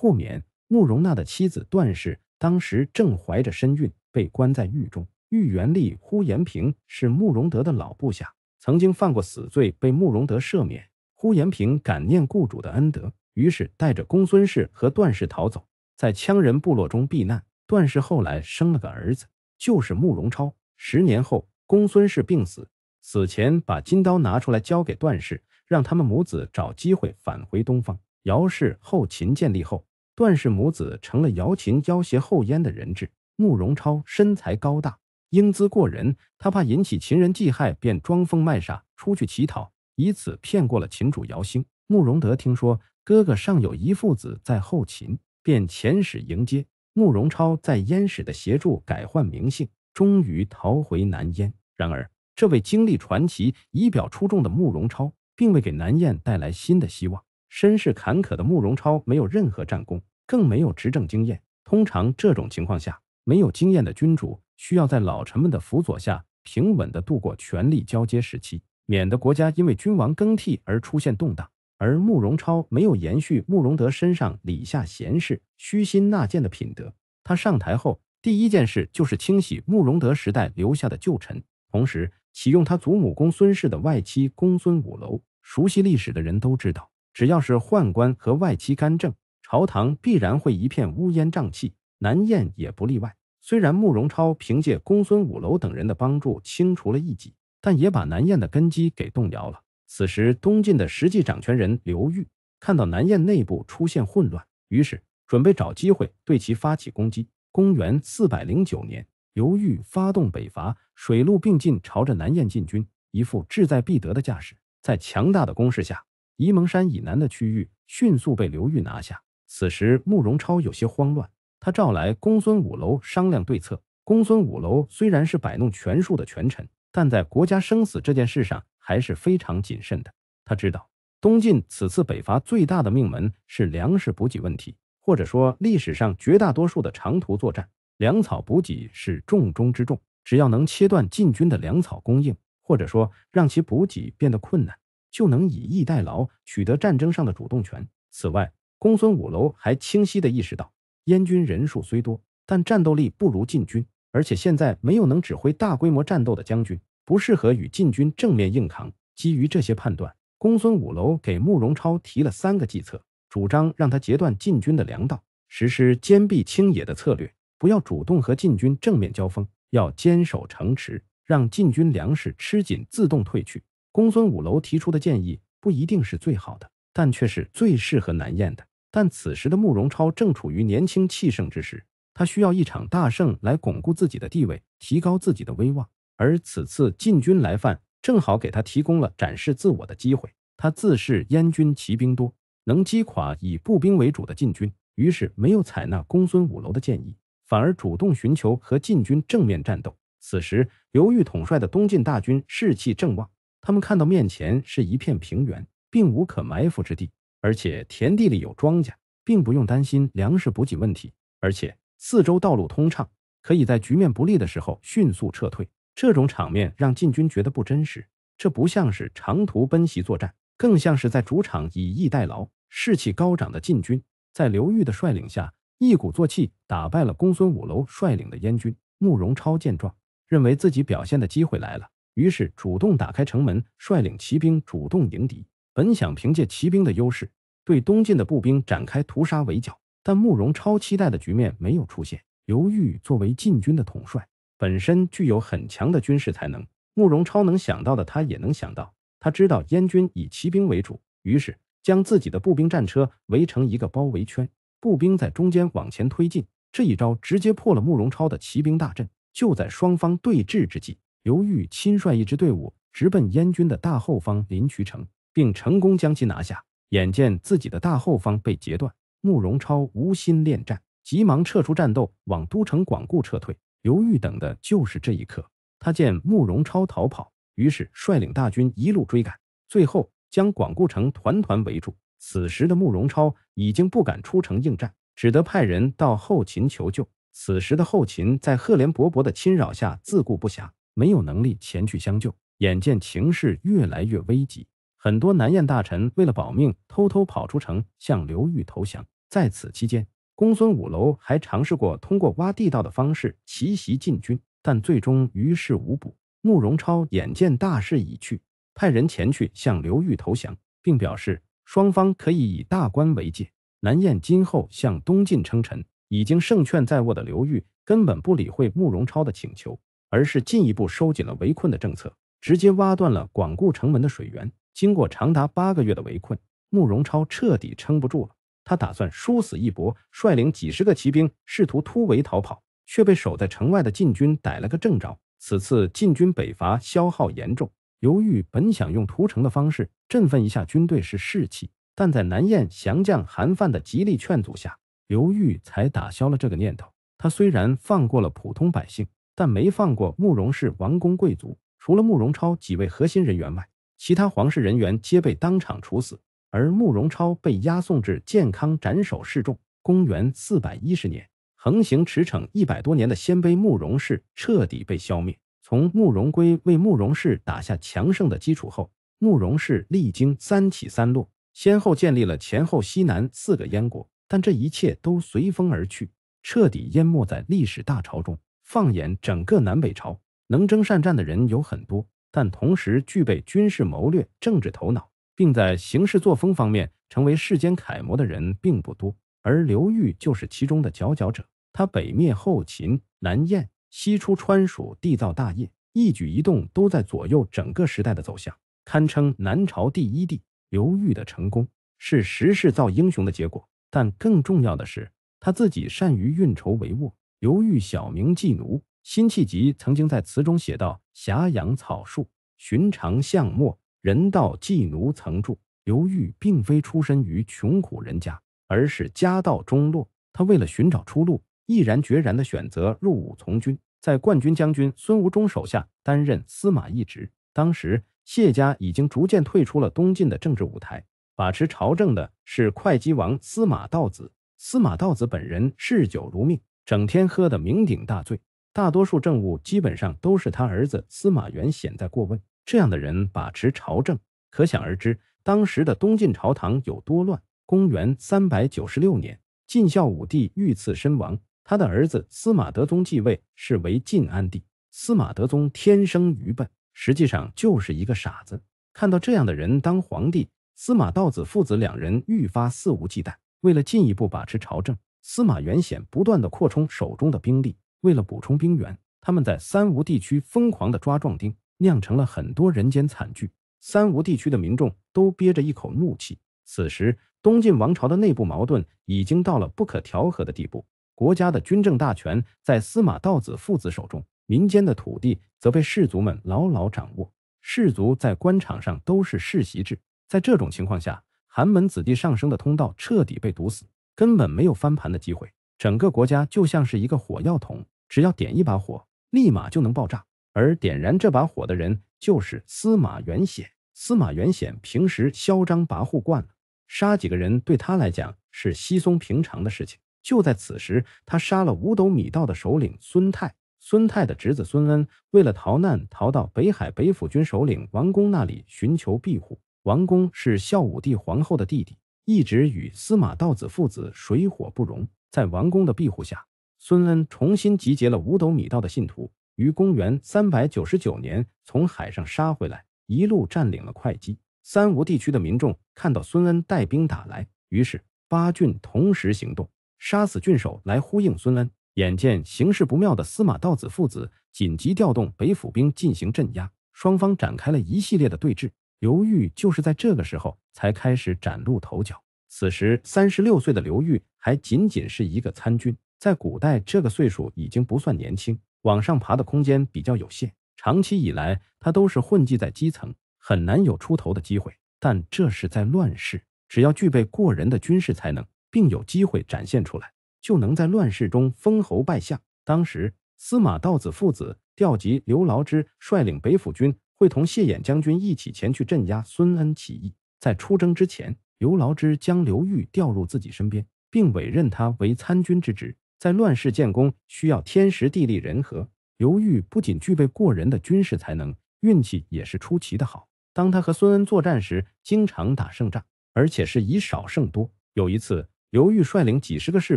霍缅慕容娜的妻子段氏当时正怀着身孕，被关在狱中。玉元吏呼延平是慕容德的老部下，曾经犯过死罪，被慕容德赦免。呼延平感念雇主的恩德，于是带着公孙氏和段氏逃走，在羌人部落中避难。段氏后来生了个儿子，就是慕容超。十年后，公孙氏病死，死前把金刀拿出来交给段氏，让他们母子找机会返回东方。姚氏后秦建立后。段氏母子成了姚琴要挟后燕的人质。慕容超身材高大，英姿过人，他怕引起秦人忌害，便装疯卖傻，出去乞讨，以此骗过了秦主姚兴。慕容德听说哥哥尚有一父子在后秦，便遣使迎接。慕容超在燕使的协助，改换名姓，终于逃回南燕。然而，这位经历传奇、仪表出众的慕容超，并未给南燕带来新的希望。身世坎坷的慕容超没有任何战功，更没有执政经验。通常这种情况下，没有经验的君主需要在老臣们的辅佐下平稳的度过权力交接时期，免得国家因为君王更替而出现动荡。而慕容超没有延续慕容德身上礼下贤士、虚心纳谏的品德，他上台后第一件事就是清洗慕容德时代留下的旧臣，同时启用他祖母公孙氏的外戚公孙五楼。熟悉历史的人都知道。只要是宦官和外戚干政，朝堂必然会一片乌烟瘴气，南燕也不例外。虽然慕容超凭借公孙五楼等人的帮助清除了异己，但也把南燕的根基给动摇了。此时，东晋的实际掌权人刘裕看到南燕内部出现混乱，于是准备找机会对其发起攻击。公元四百零九年，刘裕发动北伐，水陆并进，朝着南燕进军，一副志在必得的架势。在强大的攻势下，沂蒙山以南的区域迅速被刘裕拿下。此时，慕容超有些慌乱，他召来公孙五楼商量对策。公孙五楼虽然是摆弄权术的权臣，但在国家生死这件事上还是非常谨慎的。他知道，东晋此次北伐最大的命门是粮食补给问题，或者说，历史上绝大多数的长途作战，粮草补给是重中之重。只要能切断晋军的粮草供应，或者说让其补给变得困难。就能以逸待劳，取得战争上的主动权。此外，公孙五楼还清晰地意识到，燕军人数虽多，但战斗力不如晋军，而且现在没有能指挥大规模战斗的将军，不适合与晋军正面硬扛。基于这些判断，公孙五楼给慕容超提了三个计策，主张让他截断晋军的粮道，实施坚壁清野的策略，不要主动和晋军正面交锋，要坚守城池，让晋军粮食吃紧，自动退去。公孙五楼提出的建议不一定是最好的，但却是最适合南燕的。但此时的慕容超正处于年轻气盛之时，他需要一场大胜来巩固自己的地位，提高自己的威望。而此次晋军来犯，正好给他提供了展示自我的机会。他自恃燕军骑兵多，能击垮以步兵为主的晋军，于是没有采纳公孙五楼的建议，反而主动寻求和晋军正面战斗。此时，刘裕统帅的东晋大军士气正旺。他们看到面前是一片平原，并无可埋伏之地，而且田地里有庄稼，并不用担心粮食补给问题，而且四周道路通畅，可以在局面不利的时候迅速撤退。这种场面让晋军觉得不真实，这不像是长途奔袭作战，更像是在主场以逸待劳、士气高涨的晋军，在刘裕的率领下一鼓作气打败了公孙武楼率领的燕军。慕容超见状，认为自己表现的机会来了。于是主动打开城门，率领骑兵主动迎敌。本想凭借骑兵的优势，对东晋的步兵展开屠杀围剿，但慕容超期待的局面没有出现。刘裕作为晋军的统帅，本身具有很强的军事才能。慕容超能想到的，他也能想到。他知道燕军以骑兵为主，于是将自己的步兵战车围成一个包围圈，步兵在中间往前推进。这一招直接破了慕容超的骑兵大阵。就在双方对峙之际。刘裕亲率一支队伍直奔燕军的大后方临朐城，并成功将其拿下。眼见自己的大后方被截断，慕容超无心恋战，急忙撤出战斗，往都城广固撤退。刘裕等的就是这一刻，他见慕容超逃跑，于是率领大军一路追赶，最后将广固城团团围住。此时的慕容超已经不敢出城应战，只得派人到后秦求救。此时的后秦在赫连勃勃的侵扰下自顾不暇。没有能力前去相救，眼见情势越来越危急，很多南燕大臣为了保命，偷偷跑出城向刘裕投降。在此期间，公孙五楼还尝试过通过挖地道的方式奇袭晋军，但最终于事无补。慕容超眼见大势已去，派人前去向刘裕投降，并表示双方可以以大官为界，南燕今后向东晋称臣。已经胜券在握的刘裕根本不理会慕容超的请求。而是进一步收紧了围困的政策，直接挖断了广固城门的水源。经过长达八个月的围困，慕容超彻底撑不住了。他打算殊死一搏，率领几十个骑兵试图突围逃跑，却被守在城外的晋军逮了个正着。此次晋军北伐消耗严重，刘裕本想用屠城的方式振奋一下军队士气，但在南燕降将韩范的极力劝阻下，刘裕才打消了这个念头。他虽然放过了普通百姓。但没放过慕容氏王公贵族，除了慕容超几位核心人员外，其他皇室人员皆被当场处死，而慕容超被押送至建康斩首示众。公元四百一十年，横行驰骋一百多年的鲜卑慕容氏彻底被消灭。从慕容归为慕容氏打下强盛的基础后，慕容氏历经三起三落，先后建立了前后西南四个燕国，但这一切都随风而去，彻底淹没在历史大潮中。放眼整个南北朝，能征善战的人有很多，但同时具备军事谋略、政治头脑，并在行事作风方面成为世间楷模的人并不多。而刘裕就是其中的佼佼者。他北灭后秦，南燕，西出川蜀，缔造大业，一举一动都在左右整个时代的走向，堪称南朝第一帝。刘裕的成功是时势造英雄的结果，但更重要的是他自己善于运筹帷幄。刘裕小名季奴，辛弃疾曾经在词中写道：“斜养草树，寻常巷陌，人道季奴曾住。”刘裕并非出身于穷苦人家，而是家道中落。他为了寻找出路，毅然决然地选择入伍从军，在冠军将军孙吴忠手下担任司马懿职。当时谢家已经逐渐退出了东晋的政治舞台，把持朝政的是会稽王司马道子。司马道子本人嗜酒如命。整天喝得酩酊大醉，大多数政务基本上都是他儿子司马元显在过问。这样的人把持朝政，可想而知当时的东晋朝堂有多乱。公元三百九十六年，晋孝武帝遇刺身亡，他的儿子司马德宗继位，是为晋安帝。司马德宗天生愚笨，实际上就是一个傻子。看到这样的人当皇帝，司马道子父子两人愈发肆无忌惮，为了进一步把持朝政。司马元显不断的扩充手中的兵力，为了补充兵员，他们在三吴地区疯狂的抓壮丁，酿成了很多人间惨剧。三吴地区的民众都憋着一口怒气。此时，东晋王朝的内部矛盾已经到了不可调和的地步。国家的军政大权在司马道子父子手中，民间的土地则被士族们牢牢掌握。士族在官场上都是世袭制，在这种情况下，寒门子弟上升的通道彻底被堵死。根本没有翻盘的机会，整个国家就像是一个火药桶，只要点一把火，立马就能爆炸。而点燃这把火的人就是司马元显。司马元显平时嚣张跋扈惯了，杀几个人对他来讲是稀松平常的事情。就在此时，他杀了五斗米道的首领孙泰。孙泰的侄子孙恩为了逃难，逃到北海北府军首领王公那里寻求庇护。王公是孝武帝皇后的弟弟。一直与司马道子父子水火不容，在王宫的庇护下，孙恩重新集结了五斗米道的信徒，于公元三百九十九年从海上杀回来，一路占领了会稽、三吴地区的民众看到孙恩带兵打来，于是八郡同时行动，杀死郡守来呼应孙恩。眼见形势不妙的司马道子父子紧急调动北府兵进行镇压，双方展开了一系列的对峙。刘裕就是在这个时候。才开始崭露头角。此时三十六岁的刘裕还仅仅是一个参军，在古代这个岁数已经不算年轻，往上爬的空间比较有限。长期以来，他都是混迹在基层，很难有出头的机会。但这是在乱世，只要具备过人的军事才能，并有机会展现出来，就能在乱世中封侯拜相。当时，司马道子父子调集刘牢之率领北府军，会同谢衍将军一起前去镇压孙恩起义。在出征之前，刘牢之将刘裕调入自己身边，并委任他为参军之职。在乱世建功，需要天时地利人和。刘裕不仅具备过人的军事才能，运气也是出奇的好。当他和孙恩作战时，经常打胜仗，而且是以少胜多。有一次，刘裕率领几十个士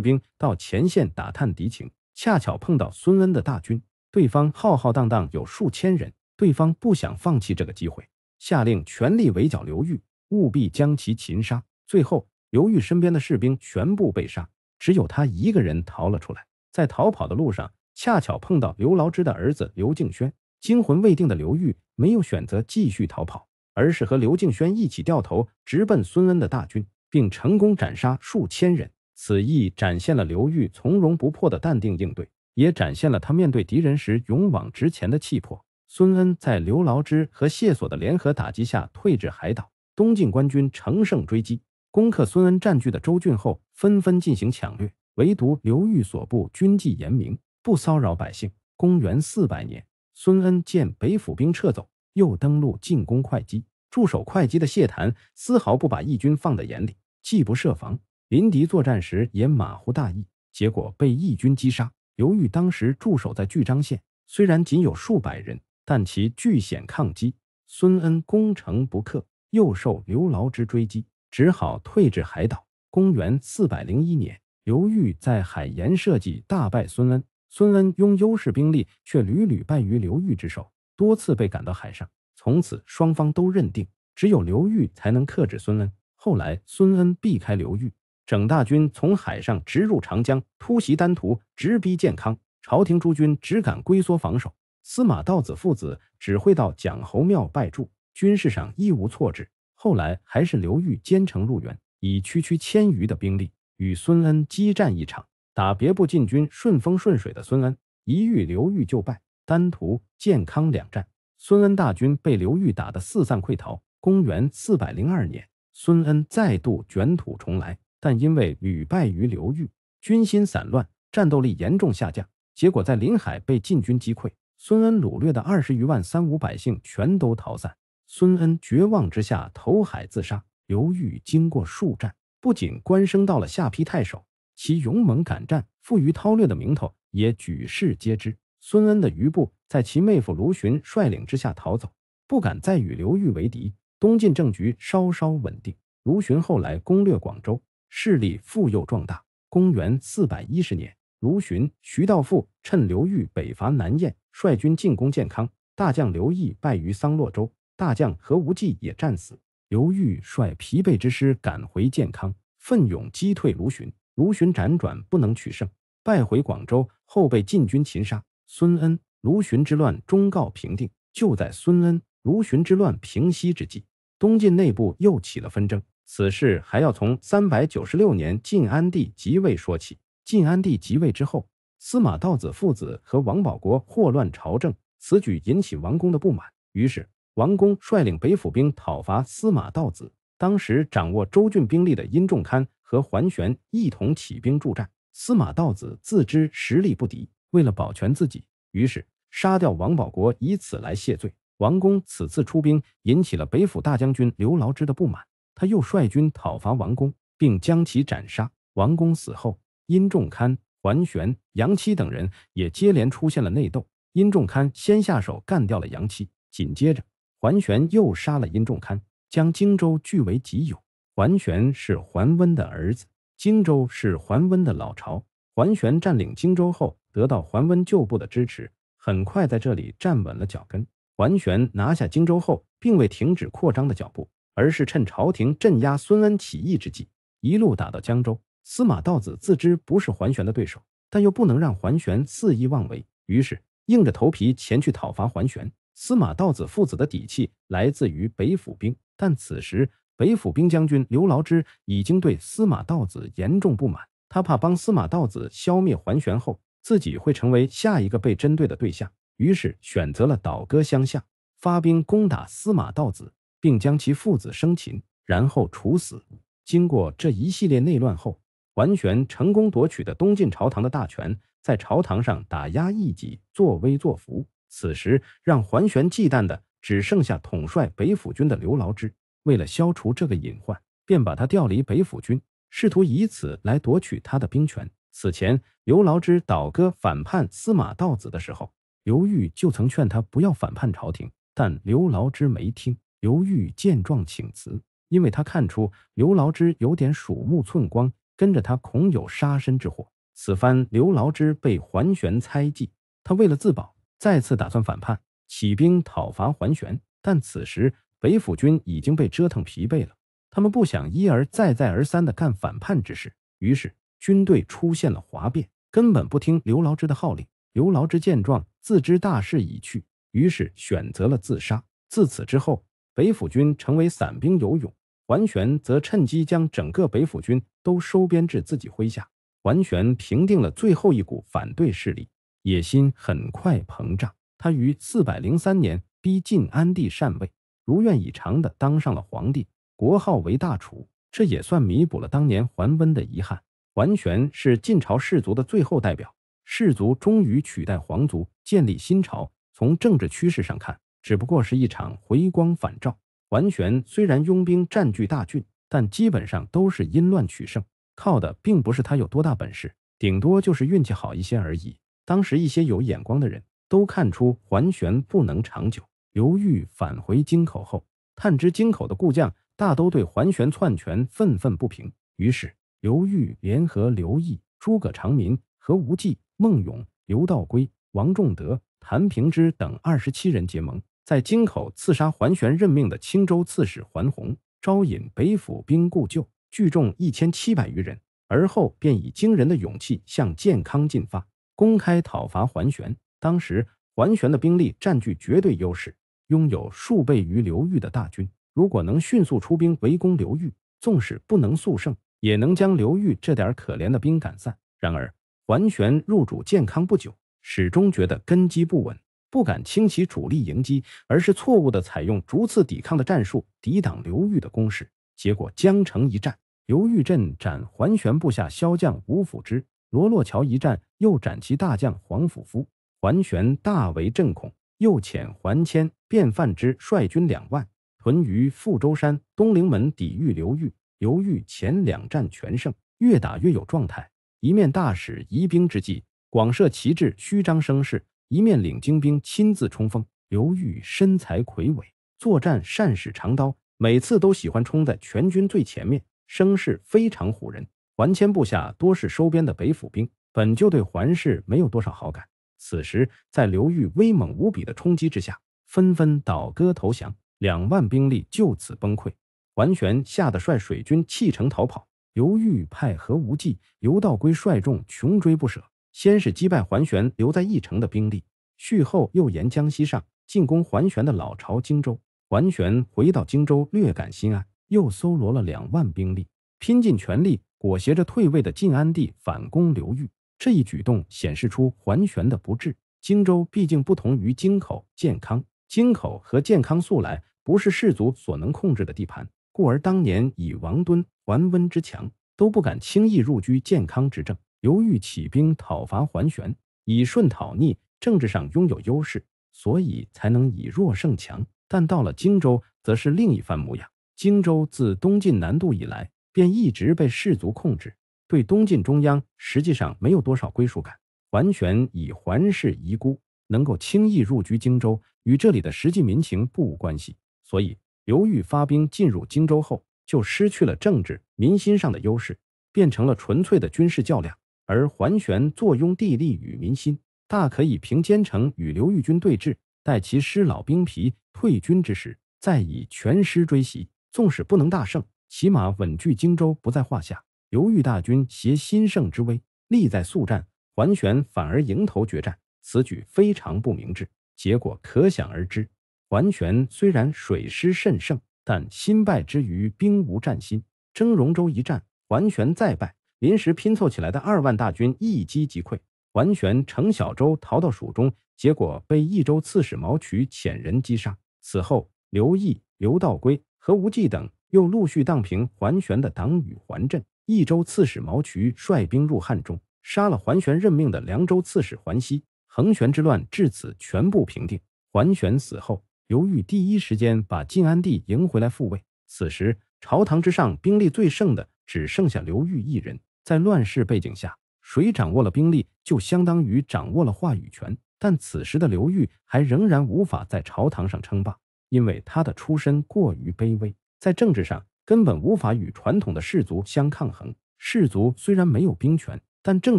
兵到前线打探敌情，恰巧碰到孙恩的大军，对方浩浩荡荡有数千人。对方不想放弃这个机会，下令全力围剿刘裕。务必将其擒杀。最后，刘裕身边的士兵全部被杀，只有他一个人逃了出来。在逃跑的路上，恰巧碰到刘牢之的儿子刘敬轩。惊魂未定的刘裕没有选择继续逃跑，而是和刘敬轩一起掉头直奔孙恩的大军，并成功斩杀数千人。此役展现了刘裕从容不迫的淡定应对，也展现了他面对敌人时勇往直前的气魄。孙恩在刘牢之和谢索的联合打击下，退至海岛。东晋官军乘胜追击，攻克孙恩占据的州郡后，纷纷进行抢掠。唯独刘裕所部军纪严明，不骚扰百姓。公元四百年，孙恩见北府兵撤走，又登陆进攻会稽。驻守会稽的谢谭丝毫不把义军放在眼里，既不设防，临敌作战时也马虎大意，结果被义军击杀。刘裕当时驻守在巨章县，虽然仅有数百人，但其据险抗击，孙恩攻城不克。又受刘牢之追击，只好退至海岛。公元四百零一年，刘裕在海盐设计大败孙恩。孙恩拥优势兵力，却屡屡败于刘裕之手，多次被赶到海上。从此，双方都认定只有刘裕才能克制孙恩。后来，孙恩避开刘裕，整大军从海上直入长江，突袭丹徒，直逼建康。朝廷诸军只敢龟缩防守，司马道子父子只会到蒋侯庙拜祝。军事上一无措失，后来还是刘裕兼程入援，以区区千余的兵力与孙恩激战一场，打别部进军顺风顺水的孙恩，一遇刘裕就败。丹徒、建康两战，孙恩大军被刘裕打得四散溃逃。公元四百零二年，孙恩再度卷土重来，但因为屡败于刘裕，军心散乱，战斗力严重下降，结果在临海被晋军击溃。孙恩掳掠的二十余万三五百姓全都逃散。孙恩绝望之下投海自杀。刘裕经过数战，不仅官升到了下邳太守，其勇猛敢战、富于韬略的名头也举世皆知。孙恩的余部在其妹夫卢循率领之下逃走，不敢再与刘裕为敌。东晋政局稍稍稳定。卢循后来攻略广州，势力复又壮大。公元四百一十年，卢循、徐道富趁刘裕北伐南燕，率军进攻建康，大将刘毅败于桑洛州。大将何无忌也战死，刘裕率疲惫之师赶回建康，奋勇击退卢循。卢循辗转不能取胜，败回广州后被晋军擒杀。孙恩、卢循之乱终告平定。就在孙恩、卢循之乱平息之际，东晋内部又起了纷争。此事还要从三百九十六年晋安帝即位说起。晋安帝即位之后，司马道子父子和王保国祸乱朝政，此举引起王公的不满，于是。王公率领北府兵讨伐司马道子，当时掌握州郡兵力的殷仲堪和桓玄一同起兵助战。司马道子自知实力不敌，为了保全自己，于是杀掉王保国，以此来谢罪。王公此次出兵，引起了北府大将军刘牢之的不满，他又率军讨伐王公，并将其斩杀。王公死后，殷仲堪、桓玄、杨七等人也接连出现了内斗。殷仲堪先下手干掉了杨七，紧接着。桓玄又杀了殷仲堪，将荆州据为己有。桓玄是桓温的儿子，荆州是桓温的老巢。桓玄占领荆州后，得到桓温旧部的支持，很快在这里站稳了脚跟。桓玄拿下荆州后，并未停止扩张的脚步，而是趁朝廷镇压孙恩起义之际，一路打到江州。司马道子自知不是桓玄的对手，但又不能让桓玄肆意妄为，于是硬着头皮前去讨伐桓玄。司马道子父子的底气来自于北府兵，但此时北府兵将军刘牢之已经对司马道子严重不满，他怕帮司马道子消灭桓玄后，自己会成为下一个被针对的对象，于是选择了倒戈相向，发兵攻打司马道子，并将其父子生擒，然后处死。经过这一系列内乱后，桓玄成功夺取的东晋朝堂的大权，在朝堂上打压异己，作威作福。此时，让桓玄忌惮的只剩下统帅北府军的刘牢之。为了消除这个隐患，便把他调离北府军，试图以此来夺取他的兵权。此前，刘牢之倒戈反叛司马道子的时候，刘裕就曾劝他不要反叛朝廷，但刘牢之没听。刘裕见状请辞，因为他看出刘牢之有点鼠目寸光，跟着他恐有杀身之祸。此番刘牢之被桓玄猜忌，他为了自保。再次打算反叛，起兵讨伐桓玄，但此时北府军已经被折腾疲惫了，他们不想一而再、再而三的干反叛之事，于是军队出现了哗变，根本不听刘牢之的号令。刘牢之见状，自知大势已去，于是选择了自杀。自此之后，北府军成为散兵游勇，桓玄则趁机将整个北府军都收编至自己麾下，桓玄平定了最后一股反对势力。野心很快膨胀，他于四百零三年逼晋安帝禅位，如愿以偿地当上了皇帝，国号为大楚，这也算弥补了当年桓温的遗憾。桓玄是晋朝士族的最后代表，士族终于取代皇族，建立新朝。从政治趋势上看，只不过是一场回光返照。桓玄虽然拥兵占据大郡，但基本上都是因乱取胜，靠的并不是他有多大本事，顶多就是运气好一些而已。当时，一些有眼光的人都看出桓玄不能长久。刘裕返回京口后，探知京口的故将大都对桓玄篡权愤愤不平，于是刘裕联合刘毅、诸葛长民、何无忌、孟勇、刘道规、王仲德、谭平之等二十七人结盟，在京口刺杀桓玄任命的青州刺史桓弘，招引北府兵故旧，聚众一千七百余人，而后便以惊人的勇气向建康进发。公开讨伐桓玄，当时桓玄的兵力占据绝对优势，拥有数倍于刘裕的大军。如果能迅速出兵围攻刘裕，纵使不能速胜，也能将刘裕这点可怜的兵赶散。然而，桓玄入主建康不久，始终觉得根基不稳，不敢轻其主力迎击，而是错误地采用逐次抵抗的战术抵挡刘裕的攻势。结果，江城一战，刘裕镇斩桓玄部下骁将吴辅之。罗洛桥一战，又斩其大将黄甫夫，桓玄大为震恐。又遣桓谦、卞范之率军两万，屯于富州山东陵门，抵御刘裕。刘裕前两战全胜，越打越有状态。一面大使疑兵之计，广设旗帜，虚张声势；一面领精兵亲自冲锋。刘裕身材魁伟，作战善使长刀，每次都喜欢冲在全军最前面，声势非常唬人。桓谦部下多是收编的北府兵，本就对桓氏没有多少好感。此时在刘裕威猛无比的冲击之下，纷纷倒戈投降，两万兵力就此崩溃。桓玄吓得率水军弃城逃跑。刘裕派何无忌、刘道归率众穷追不舍，先是击败桓玄留在义城的兵力，续后又沿江西上进攻桓玄的老巢荆州。桓玄回到荆州，略感心安，又搜罗了两万兵力。拼尽全力裹挟着退位的晋安帝反攻刘裕，这一举动显示出桓玄的不智。荆州毕竟不同于京口、建康，京口和建康素来不是士族所能控制的地盘，故而当年以王敦、桓温之强都不敢轻易入居建康执政。刘裕起兵讨伐桓玄，以顺讨逆，政治上拥有优势，所以才能以弱胜强。但到了荆州，则是另一番模样。荆州自东晋南渡以来，便一直被士族控制，对东晋中央实际上没有多少归属感。桓玄以桓氏遗孤能够轻易入居荆州，与这里的实际民情不无关系。所以刘裕发兵进入荆州后，就失去了政治民心上的优势，变成了纯粹的军事较量。而桓玄坐拥地利与民心，大可以凭坚城与刘裕军对峙，待其师老兵疲退军之时，再以全师追袭，纵使不能大胜。骑马稳据荆州不在话下。刘裕大军携新胜之威，力在速战；桓玄反而迎头决战，此举非常不明智，结果可想而知。桓玄虽然水师甚盛，但新败之余，兵无战心。征荣州一战，桓玄再败，临时拼凑起来的二万大军一击即溃。桓玄乘小舟逃到蜀中，结果被益州刺史毛渠遣人击杀。此后，刘毅、刘道规和无忌等。又陆续荡平桓玄的党羽桓镇，益州刺史毛渠率兵入汉中，杀了桓玄任命的凉州刺史桓熙。桓玄之乱至此全部平定。桓玄死后，刘裕第一时间把晋安帝迎回来复位。此时朝堂之上，兵力最盛的只剩下刘裕一人。在乱世背景下，谁掌握了兵力，就相当于掌握了话语权。但此时的刘裕还仍然无法在朝堂上称霸，因为他的出身过于卑微。在政治上根本无法与传统的士族相抗衡。士族虽然没有兵权，但政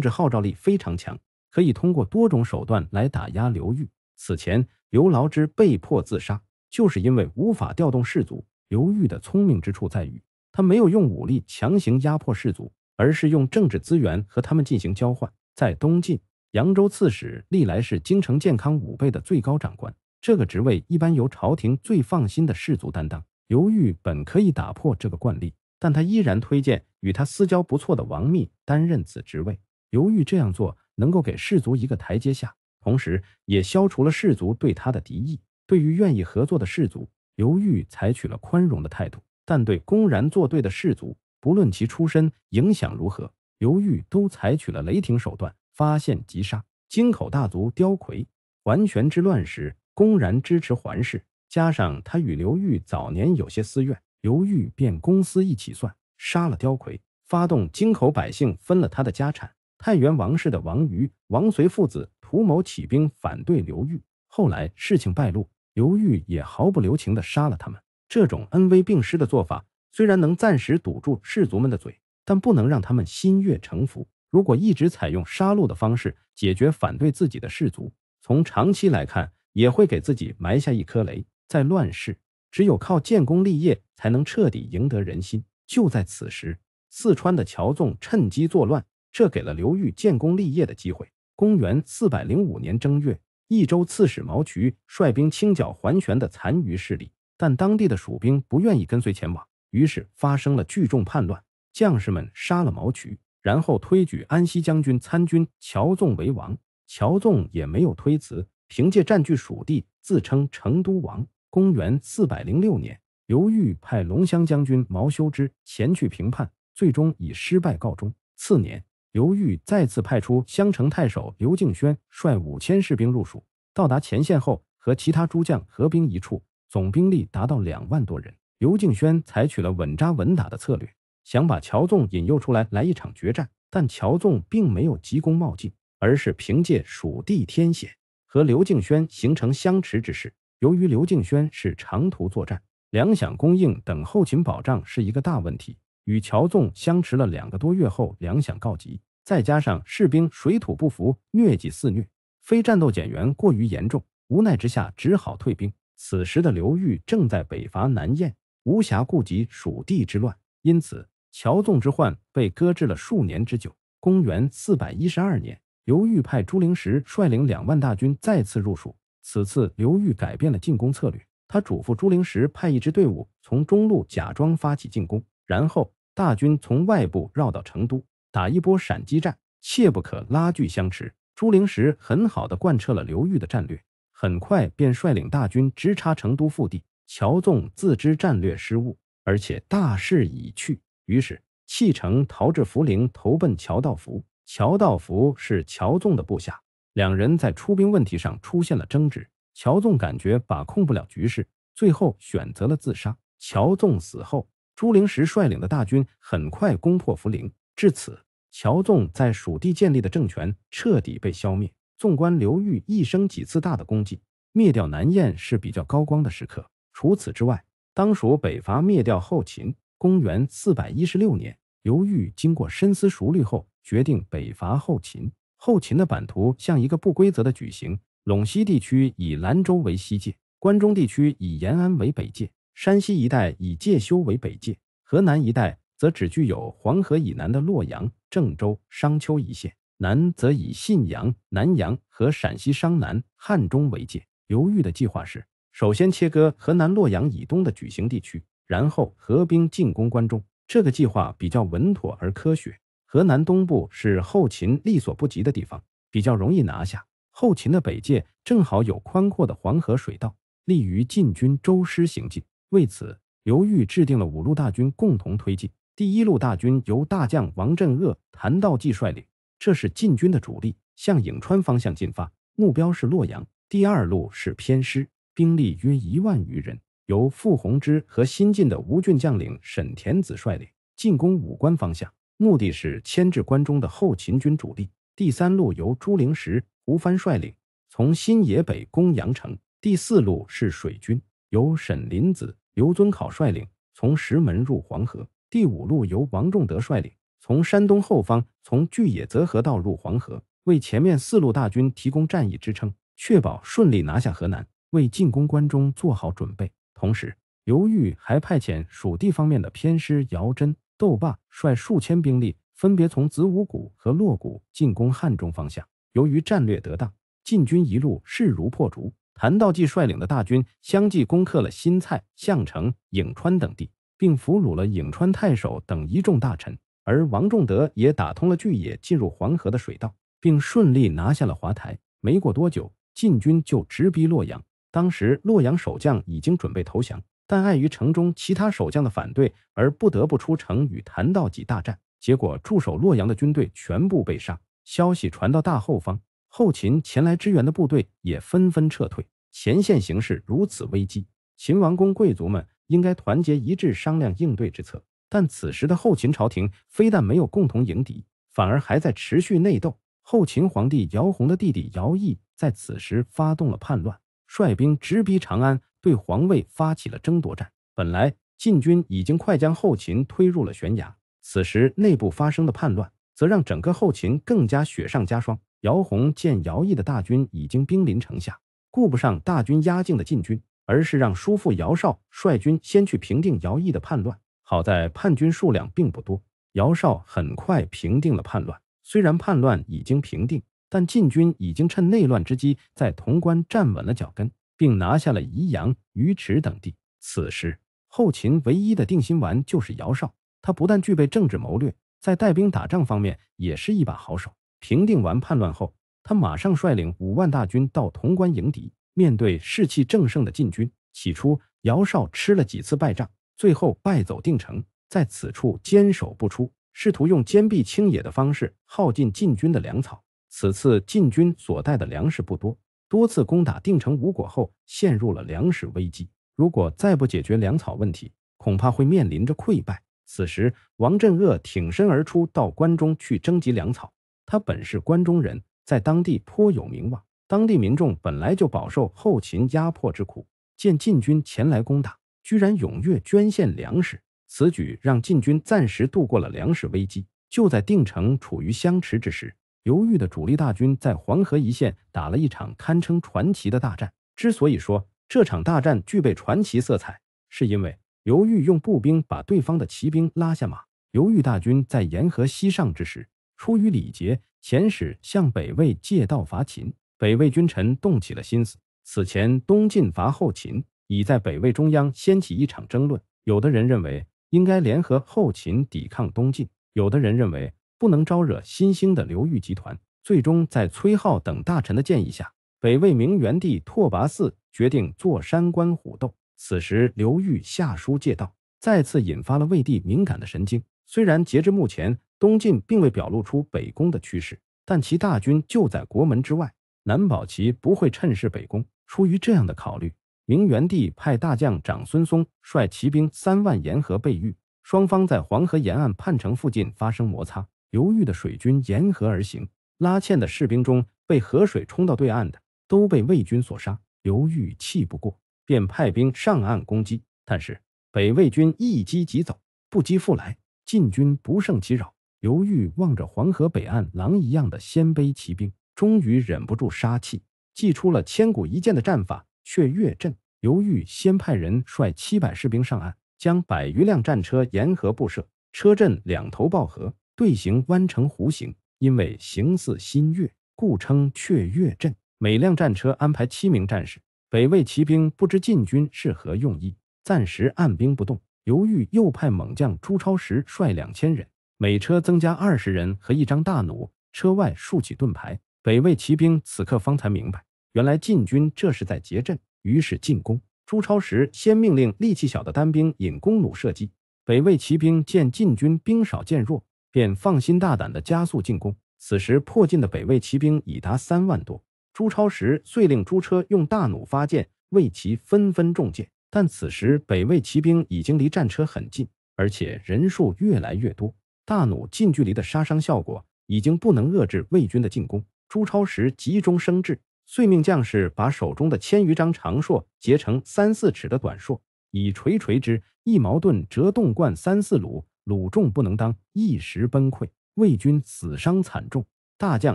治号召力非常强，可以通过多种手段来打压刘裕。此前，刘牢之被迫自杀，就是因为无法调动士族。刘裕的聪明之处在于，他没有用武力强行压迫士族，而是用政治资源和他们进行交换。在东晋，扬州刺史历来是京城健康五备的最高长官，这个职位一般由朝廷最放心的士族担当。刘玉本可以打破这个惯例，但他依然推荐与他私交不错的王密担任此职位。刘玉这样做，能够给士族一个台阶下，同时也消除了氏族对他的敌意。对于愿意合作的士族，刘玉采取了宽容的态度；但对公然作对的士族，不论其出身、影响如何，刘玉都采取了雷霆手段，发现即杀。京口大族刁魁，桓玄之乱时公然支持桓氏。加上他与刘裕早年有些私怨，刘裕便公私一起算，杀了刁魁，发动京口百姓分了他的家产。太原王氏的王瑜、王绥父子图谋起兵反对刘裕，后来事情败露，刘裕也毫不留情地杀了他们。这种恩威并施的做法，虽然能暂时堵住士族们的嘴，但不能让他们心悦诚服。如果一直采用杀戮的方式解决反对自己的士族，从长期来看，也会给自己埋下一颗雷。在乱世，只有靠建功立业才能彻底赢得人心。就在此时，四川的乔纵趁机作乱，这给了刘裕建功立业的机会。公元四百零五年正月，益州刺史毛渠率兵清剿桓玄的残余势力，但当地的蜀兵不愿意跟随前往，于是发生了聚众叛乱。将士们杀了毛渠，然后推举安西将军参军乔纵为王。乔纵也没有推辞，凭借占据蜀地，自称成都王。公元四百零六年，刘裕派龙骧将军毛修之前去平叛，最终以失败告终。次年，刘裕再次派出襄城太守刘敬宣率五千士兵入蜀，到达前线后和其他诸将合兵一处，总兵力达到两万多人。刘敬宣采取了稳扎稳打的策略，想把乔纵引诱出来，来一场决战。但乔纵并没有急功冒进，而是凭借蜀地天险和刘敬轩形成相持之势。由于刘敬轩是长途作战，粮饷供应等后勤保障是一个大问题。与乔纵相持了两个多月后，粮饷告急，再加上士兵水土不服、疟疾肆虐，非战斗减员过于严重，无奈之下只好退兵。此时的刘裕正在北伐南燕，无暇顾及蜀地之乱，因此乔纵之患被搁置了数年之久。公元四百一十二年，刘裕派朱灵石率领两万大军再次入蜀。此次刘裕改变了进攻策略，他嘱咐朱灵石派一支队伍从中路假装发起进攻，然后大军从外部绕到成都打一波闪击战，切不可拉锯相持。朱灵石很好的贯彻了刘裕的战略，很快便率领大军直插成都腹地。乔纵自知战略失误，而且大势已去，于是弃城逃至涪陵投奔乔道福。乔道福是乔纵的部下。两人在出兵问题上出现了争执，乔纵感觉把控不了局势，最后选择了自杀。乔纵死后，朱灵石率领的大军很快攻破涪陵，至此，乔纵在蜀地建立的政权彻底被消灭。纵观刘裕一生几次大的功绩，灭掉南燕是比较高光的时刻。除此之外，当属北伐灭掉后秦。公元四百一十六年，刘裕经过深思熟虑后，决定北伐后秦。后秦的版图像一个不规则的矩形，陇西地区以兰州为西界，关中地区以延安为北界，山西一带以介休为北界，河南一带则只具有黄河以南的洛阳、郑州、商丘一线，南则以信阳、南阳和陕西商南、汉中为界。刘裕的计划是，首先切割河南洛阳以东的矩形地区，然后合兵进攻关中。这个计划比较稳妥而科学。河南东部是后秦力所不及的地方，比较容易拿下。后秦的北界正好有宽阔的黄河水道，利于进军周师行进。为此，刘裕制定了五路大军共同推进。第一路大军由大将王镇恶、谭道济率领，这是晋军的主力，向颍川方向进发，目标是洛阳。第二路是偏师，兵力约一万余人，由傅弘之和新晋的吴郡将领沈田子率领，进攻武关方向。目的是牵制关中的后秦军主力。第三路由朱灵、石胡藩率领，从新野北攻阳城；第四路是水军，由沈林子、尤遵考率领，从石门入黄河；第五路由王仲德率领，从山东后方从巨野泽河道入黄河，为前面四路大军提供战役支撑，确保顺利拿下河南，为进攻关中做好准备。同时，刘裕还派遣蜀地方面的偏师姚真。窦霸率数千兵力，分别从子午谷和洛谷进攻汉中方向。由于战略得当，晋军一路势如破竹。谭道济率领的大军相继攻克了新蔡、项城、颍川等地，并俘虏了颍川太守等一众大臣。而王仲德也打通了巨野进入黄河的水道，并顺利拿下了滑台。没过多久，晋军就直逼洛阳。当时洛阳守将已经准备投降。但碍于城中其他守将的反对，而不得不出城与谭道济大战，结果驻守洛阳的军队全部被杀。消息传到大后方，后秦前来支援的部队也纷纷撤退。前线形势如此危机，秦王公贵族们应该团结一致，商量应对之策。但此时的后秦朝廷非但没有共同迎敌，反而还在持续内斗。后秦皇帝姚泓的弟弟姚毅在此时发动了叛乱，率兵直逼长安。对皇位发起了争夺战。本来晋军已经快将后秦推入了悬崖，此时内部发生的叛乱，则让整个后秦更加雪上加霜。姚泓见姚懿的大军已经兵临城下，顾不上大军压境的禁军，而是让叔父姚绍率军先去平定姚懿的叛乱。好在叛军数量并不多，姚绍很快平定了叛乱。虽然叛乱已经平定，但晋军已经趁内乱之机在潼关站稳了脚跟。并拿下了宜阳、鱼池等地。此时，后秦唯一的定心丸就是姚绍。他不但具备政治谋略，在带兵打仗方面也是一把好手。平定完叛乱后，他马上率领五万大军到潼关迎敌。面对士气正盛的晋军，起初姚绍吃了几次败仗，最后败走定城，在此处坚守不出，试图用坚壁清野的方式耗尽晋军的粮草。此次晋军所带的粮食不多。多次攻打定城无果后，陷入了粮食危机。如果再不解决粮草问题，恐怕会面临着溃败。此时，王振恶挺身而出，到关中去征集粮草。他本是关中人，在当地颇有名望。当地民众本来就饱受后勤压迫之苦，见晋军前来攻打，居然踊跃捐献粮食。此举让晋军暂时度过了粮食危机。就在定城处于相持之时。刘裕的主力大军在黄河一线打了一场堪称传奇的大战。之所以说这场大战具备传奇色彩，是因为刘裕用步兵把对方的骑兵拉下马。刘裕大军在沿河西上之时，出于礼节，遣使向北魏借道伐秦。北魏君臣动起了心思。此前东晋伐后秦，已在北魏中央掀起一场争论。有的人认为应该联合后秦抵抗东晋，有的人认为。不能招惹新兴的刘裕集团，最终在崔浩等大臣的建议下，北魏明元帝拓跋嗣决定坐山观虎斗。此时，刘裕下书借道，再次引发了魏帝敏感的神经。虽然截至目前，东晋并未表露出北攻的趋势，但其大军就在国门之外，难保其不会趁势北攻。出于这样的考虑，明元帝派大将长孙嵩率骑兵三万沿河备御，双方在黄河沿岸畔城附近发生摩擦。犹豫的水军沿河而行，拉纤的士兵中被河水冲到对岸的，都被魏军所杀。刘裕气不过，便派兵上岸攻击，但是北魏军一击即走，不击复来，晋军不胜其扰。刘裕望着黄河北岸狼一样的鲜卑骑兵，终于忍不住杀气，祭出了千古一剑的战法，却越阵。刘裕先派人率七百士兵上岸，将百余辆战车沿河布设，车阵两头抱河。队形弯成弧形，因为形似新月，故称雀跃阵。每辆战车安排七名战士。北魏骑兵不知晋军是何用意，暂时按兵不动，犹豫。又派猛将朱超时率两千人，每车增加二十人和一张大弩，车外竖起盾牌。北魏骑兵此刻方才明白，原来晋军这是在结阵，于是进攻。朱超时先命令力气小的单兵引弓弩射击。北魏骑兵见晋军兵少见弱。便放心大胆地加速进攻。此时迫近的北魏骑兵已达三万多，朱超时遂令朱车用大弩发箭，魏骑纷纷中箭。但此时北魏骑兵已经离战车很近，而且人数越来越多，大弩近距离的杀伤效果已经不能遏制魏军的进攻。朱超时急中生智，遂命将士把手中的千余张长槊截成三四尺的短槊，以锤锤之，一矛盾折动贯三四鲁。鲁仲不能当，一时崩溃，魏军死伤惨重，大将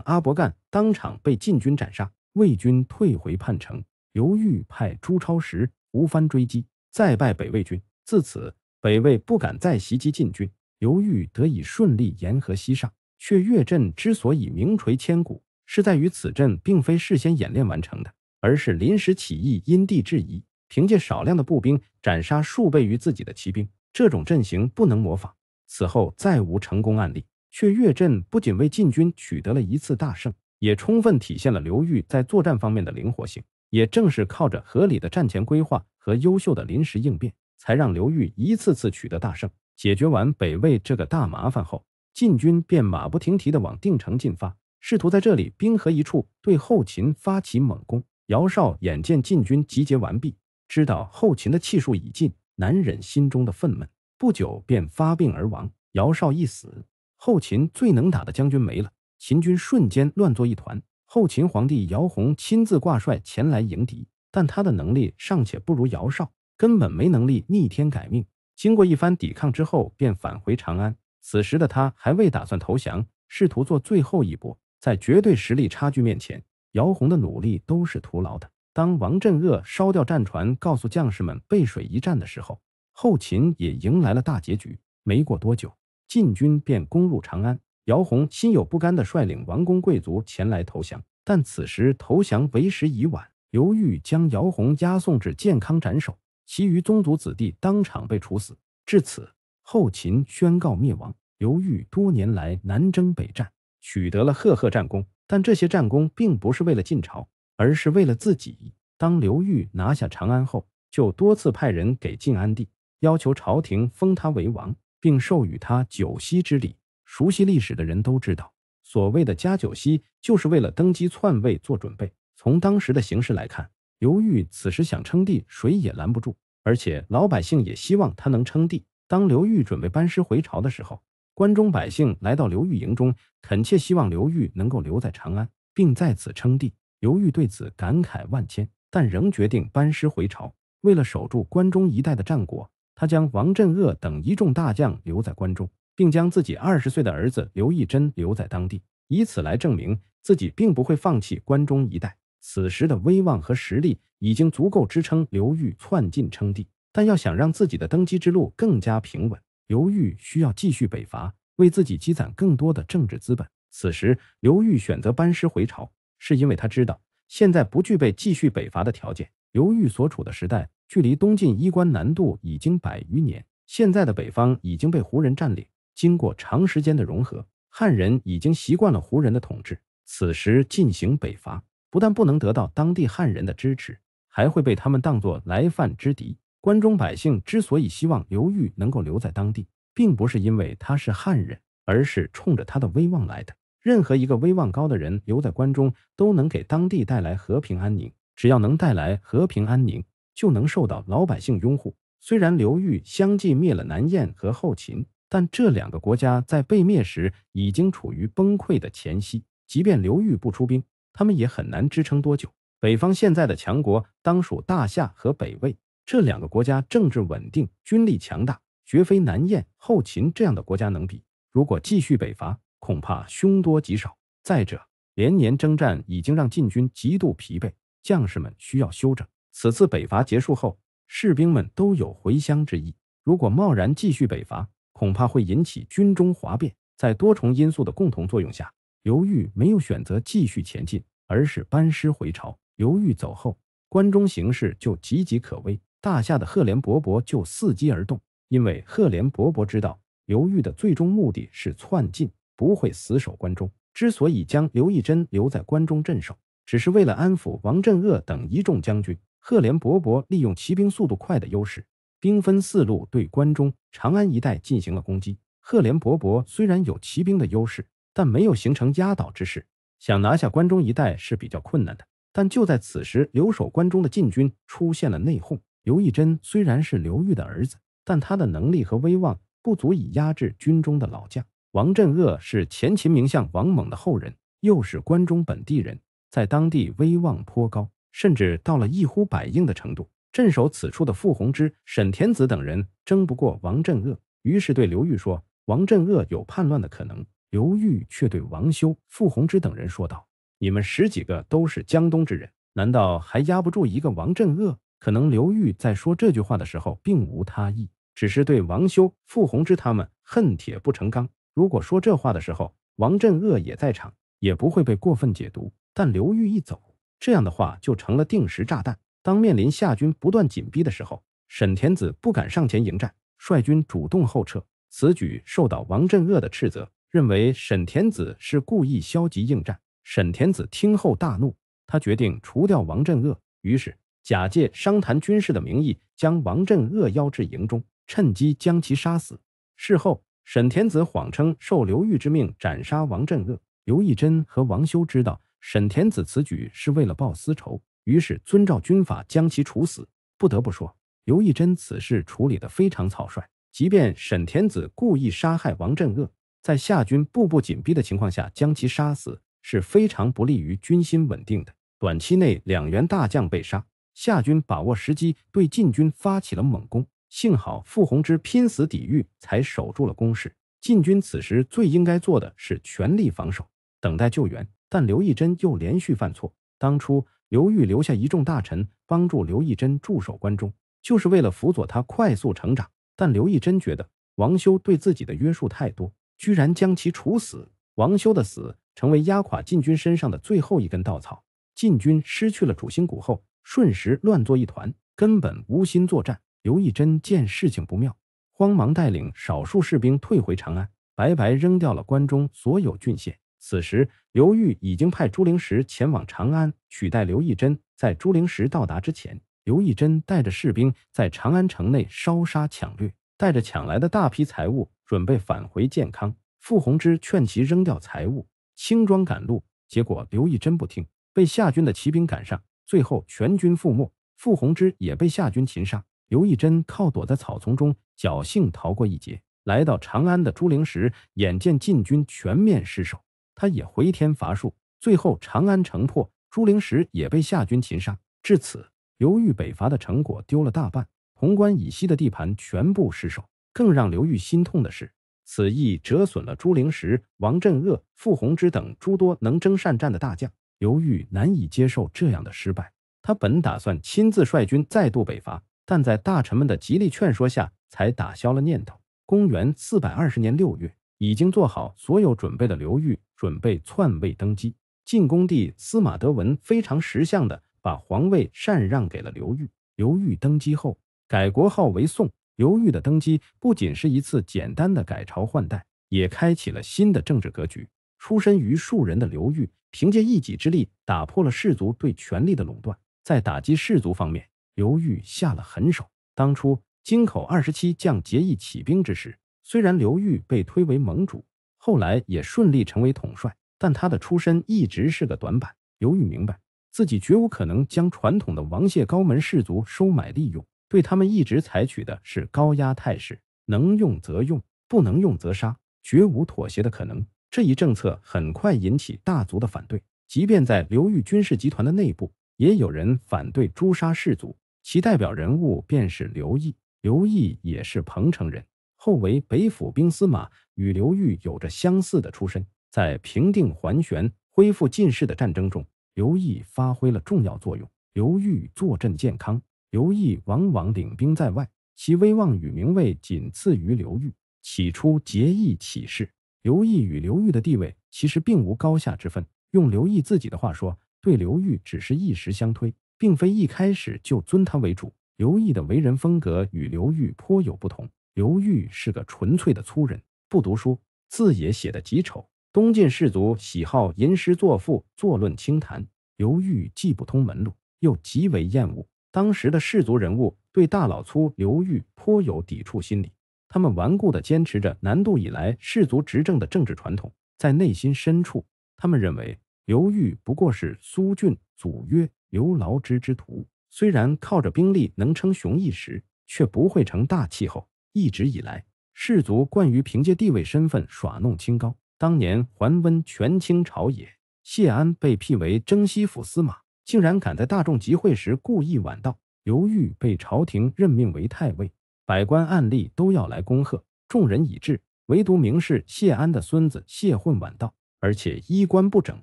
阿伯干当场被晋军斩杀，魏军退回叛城。犹豫派朱超时、吴帆追击，再败北魏军。自此，北魏不敢再袭击晋军，犹豫得以顺利沿河西上。却月阵之所以名垂千古，是在于此阵并非事先演练完成的，而是临时起意因地制宜，凭借少量的步兵斩杀数倍于自己的骑兵。这种阵型不能模仿。此后再无成功案例，却越镇不仅为晋军取得了一次大胜，也充分体现了刘裕在作战方面的灵活性。也正是靠着合理的战前规划和优秀的临时应变，才让刘裕一次次取得大胜。解决完北魏这个大麻烦后，晋军便马不停蹄的往定城进发，试图在这里兵合一处对后秦发起猛攻。姚绍眼见晋军集结完毕，知道后秦的气数已尽，难忍心中的愤懑。不久便发病而亡。姚少一死后，秦最能打的将军没了，秦军瞬间乱作一团。后秦皇帝姚泓亲自挂帅前来迎敌，但他的能力尚且不如姚少，根本没能力逆天改命。经过一番抵抗之后，便返回长安。此时的他还未打算投降，试图做最后一搏。在绝对实力差距面前，姚泓的努力都是徒劳的。当王镇恶烧掉战船，告诉将士们背水一战的时候，后秦也迎来了大结局。没过多久，晋军便攻入长安。姚泓心有不甘地率领王公贵族前来投降，但此时投降为时已晚。刘裕将姚泓押送至建康斩首，其余宗族子弟当场被处死。至此，后秦宣告灭亡。刘裕多年来南征北战，取得了赫赫战功，但这些战功并不是为了晋朝，而是为了自己。当刘裕拿下长安后，就多次派人给晋安帝。要求朝廷封他为王，并授予他九锡之礼。熟悉历史的人都知道，所谓的加九锡，就是为了登基篡位做准备。从当时的形势来看，刘裕此时想称帝，谁也拦不住，而且老百姓也希望他能称帝。当刘裕准备班师回朝的时候，关中百姓来到刘裕营中，恳切希望刘裕能够留在长安，并在此称帝。刘裕对此感慨万千，但仍决定班师回朝，为了守住关中一带的战果。他将王镇恶等一众大将留在关中，并将自己二十岁的儿子刘义珍留在当地，以此来证明自己并不会放弃关中一带。此时的威望和实力已经足够支撑刘裕窜进称帝，但要想让自己的登基之路更加平稳，刘裕需要继续北伐，为自己积攒更多的政治资本。此时，刘裕选择班师回朝，是因为他知道现在不具备继续北伐的条件。刘裕所处的时代。距离东晋衣冠南渡已经百余年，现在的北方已经被胡人占领。经过长时间的融合，汉人已经习惯了胡人的统治。此时进行北伐，不但不能得到当地汉人的支持，还会被他们当作来犯之敌。关中百姓之所以希望刘裕能够留在当地，并不是因为他是汉人，而是冲着他的威望来的。任何一个威望高的人留在关中，都能给当地带来和平安宁。只要能带来和平安宁。就能受到老百姓拥护。虽然刘裕相继灭了南燕和后秦，但这两个国家在被灭时已经处于崩溃的前夕，即便刘裕不出兵，他们也很难支撑多久。北方现在的强国当属大夏和北魏，这两个国家政治稳定，军力强大，绝非南燕、后秦这样的国家能比。如果继续北伐，恐怕凶多吉少。再者，连年征战已经让晋军极度疲惫，将士们需要休整。此次北伐结束后，士兵们都有回乡之意。如果贸然继续北伐，恐怕会引起军中哗变。在多重因素的共同作用下，刘裕没有选择继续前进，而是班师回朝。刘裕走后，关中形势就岌岌可危。大夏的赫连勃勃就伺机而动，因为赫连勃勃知道刘裕的最终目的是窜进，不会死守关中。之所以将刘义珍留在关中镇守，只是为了安抚王镇恶等一众将军。赫连勃勃利用骑兵速度快的优势，兵分四路对关中、长安一带进行了攻击。赫连勃勃虽然有骑兵的优势，但没有形成压倒之势，想拿下关中一带是比较困难的。但就在此时，留守关中的禁军出现了内讧。刘义珍虽然是刘裕的儿子，但他的能力和威望不足以压制军中的老将王镇恶。是前秦名相王猛的后人，又是关中本地人，在当地威望颇高。甚至到了一呼百应的程度。镇守此处的傅红之、沈田子等人争不过王镇恶，于是对刘裕说：“王镇恶有叛乱的可能。”刘裕却对王修、傅红之等人说道：“你们十几个都是江东之人，难道还压不住一个王镇恶？”可能刘裕在说这句话的时候并无他意，只是对王修、傅红之他们恨铁不成钢。如果说这话的时候，王镇恶也在场，也不会被过分解读。但刘裕一走。这样的话就成了定时炸弹。当面临夏军不断紧逼的时候，沈田子不敢上前迎战，率军主动后撤。此举受到王镇恶的斥责，认为沈田子是故意消极应战。沈田子听后大怒，他决定除掉王镇恶，于是假借商谈军事的名义，将王镇恶邀至营中，趁机将其杀死。事后，沈田子谎称受刘裕之命斩杀王镇恶。刘义珍和王修知道。沈田子此举是为了报私仇，于是遵照军法将其处死。不得不说，刘义珍此事处理的非常草率。即便沈田子故意杀害王振恶，在夏军步步紧逼的情况下将其杀死，是非常不利于军心稳定的。短期内两员大将被杀，夏军把握时机对晋军发起了猛攻。幸好傅红之拼死抵御，才守住了攻势。晋军此时最应该做的是全力防守，等待救援。但刘义珍又连续犯错。当初刘裕留下一众大臣帮助刘义珍驻守关中，就是为了辅佐他快速成长。但刘义珍觉得王修对自己的约束太多，居然将其处死。王修的死成为压垮禁军身上的最后一根稻草。禁军失去了主心骨后，瞬时乱作一团，根本无心作战。刘义珍见事情不妙，慌忙带领少数士兵退回长安，白白扔掉了关中所有郡县。此时，刘裕已经派朱灵石前往长安取代刘义珍。在朱灵石到达之前，刘义珍带着士兵在长安城内烧杀抢掠，带着抢来的大批财物，准备返回建康。傅弘之劝其扔掉财物，轻装赶路，结果刘义珍不听，被夏军的骑兵赶上，最后全军覆没。傅弘之也被夏军擒杀，刘义珍靠躲在草丛中，侥幸逃过一劫。来到长安的朱灵石，眼见晋军全面失守。他也回天乏术，最后长安城破，朱灵石也被夏军擒杀。至此，刘裕北伐的成果丢了大半，潼关以西的地盘全部失守。更让刘裕心痛的是，此役折损了朱灵石、王镇恶、傅弘之等诸多能征善战的大将。刘裕难以接受这样的失败，他本打算亲自率军再度北伐，但在大臣们的极力劝说下，才打消了念头。公元四百二十年六月。已经做好所有准备的刘裕准备篡位登基，晋恭帝司马德文非常识相的把皇位禅让给了刘裕。刘裕登基后，改国号为宋。刘裕的登基不仅是一次简单的改朝换代，也开启了新的政治格局。出身于庶人的刘裕，凭借一己之力打破了士族对权力的垄断。在打击士族方面，刘裕下了狠手。当初金口二十七将结义起兵之时，虽然刘裕被推为盟主，后来也顺利成为统帅，但他的出身一直是个短板。刘裕明白自己绝无可能将传统的王谢高门氏族收买利用，对他们一直采取的是高压态势，能用则用，不能用则杀，绝无妥协的可能。这一政策很快引起大族的反对，即便在刘裕军事集团的内部，也有人反对诛杀氏族，其代表人物便是刘毅。刘毅也是彭城人。后为北府兵司马，与刘裕有着相似的出身。在平定桓玄、恢复晋室的战争中，刘毅发挥了重要作用。刘裕坐镇建康，刘毅往往领兵在外，其威望与名位仅次于刘裕。起初结义起事，刘毅与刘裕的地位其实并无高下之分。用刘毅自己的话说，对刘裕只是一时相推，并非一开始就尊他为主。刘毅的为人风格与刘裕颇有不同。刘裕是个纯粹的粗人，不读书，字也写得极丑。东晋士族喜好吟诗作赋、作论清谈，刘裕既不通门路，又极为厌恶当时的士族人物，对大老粗刘裕颇有抵触心理。他们顽固地坚持着南渡以来士族执政的政治传统，在内心深处，他们认为刘裕不过是苏峻、祖约、刘牢之之徒，虽然靠着兵力能称雄一时，却不会成大气候。一直以来，士族惯于凭借地位身份耍弄清高。当年桓温权倾朝野，谢安被辟为征西府司马，竟然敢在大众集会时故意晚到。刘裕被朝廷任命为太尉，百官按例都要来恭贺，众人已至，唯独明士谢安的孙子谢混晚到，而且衣冠不整，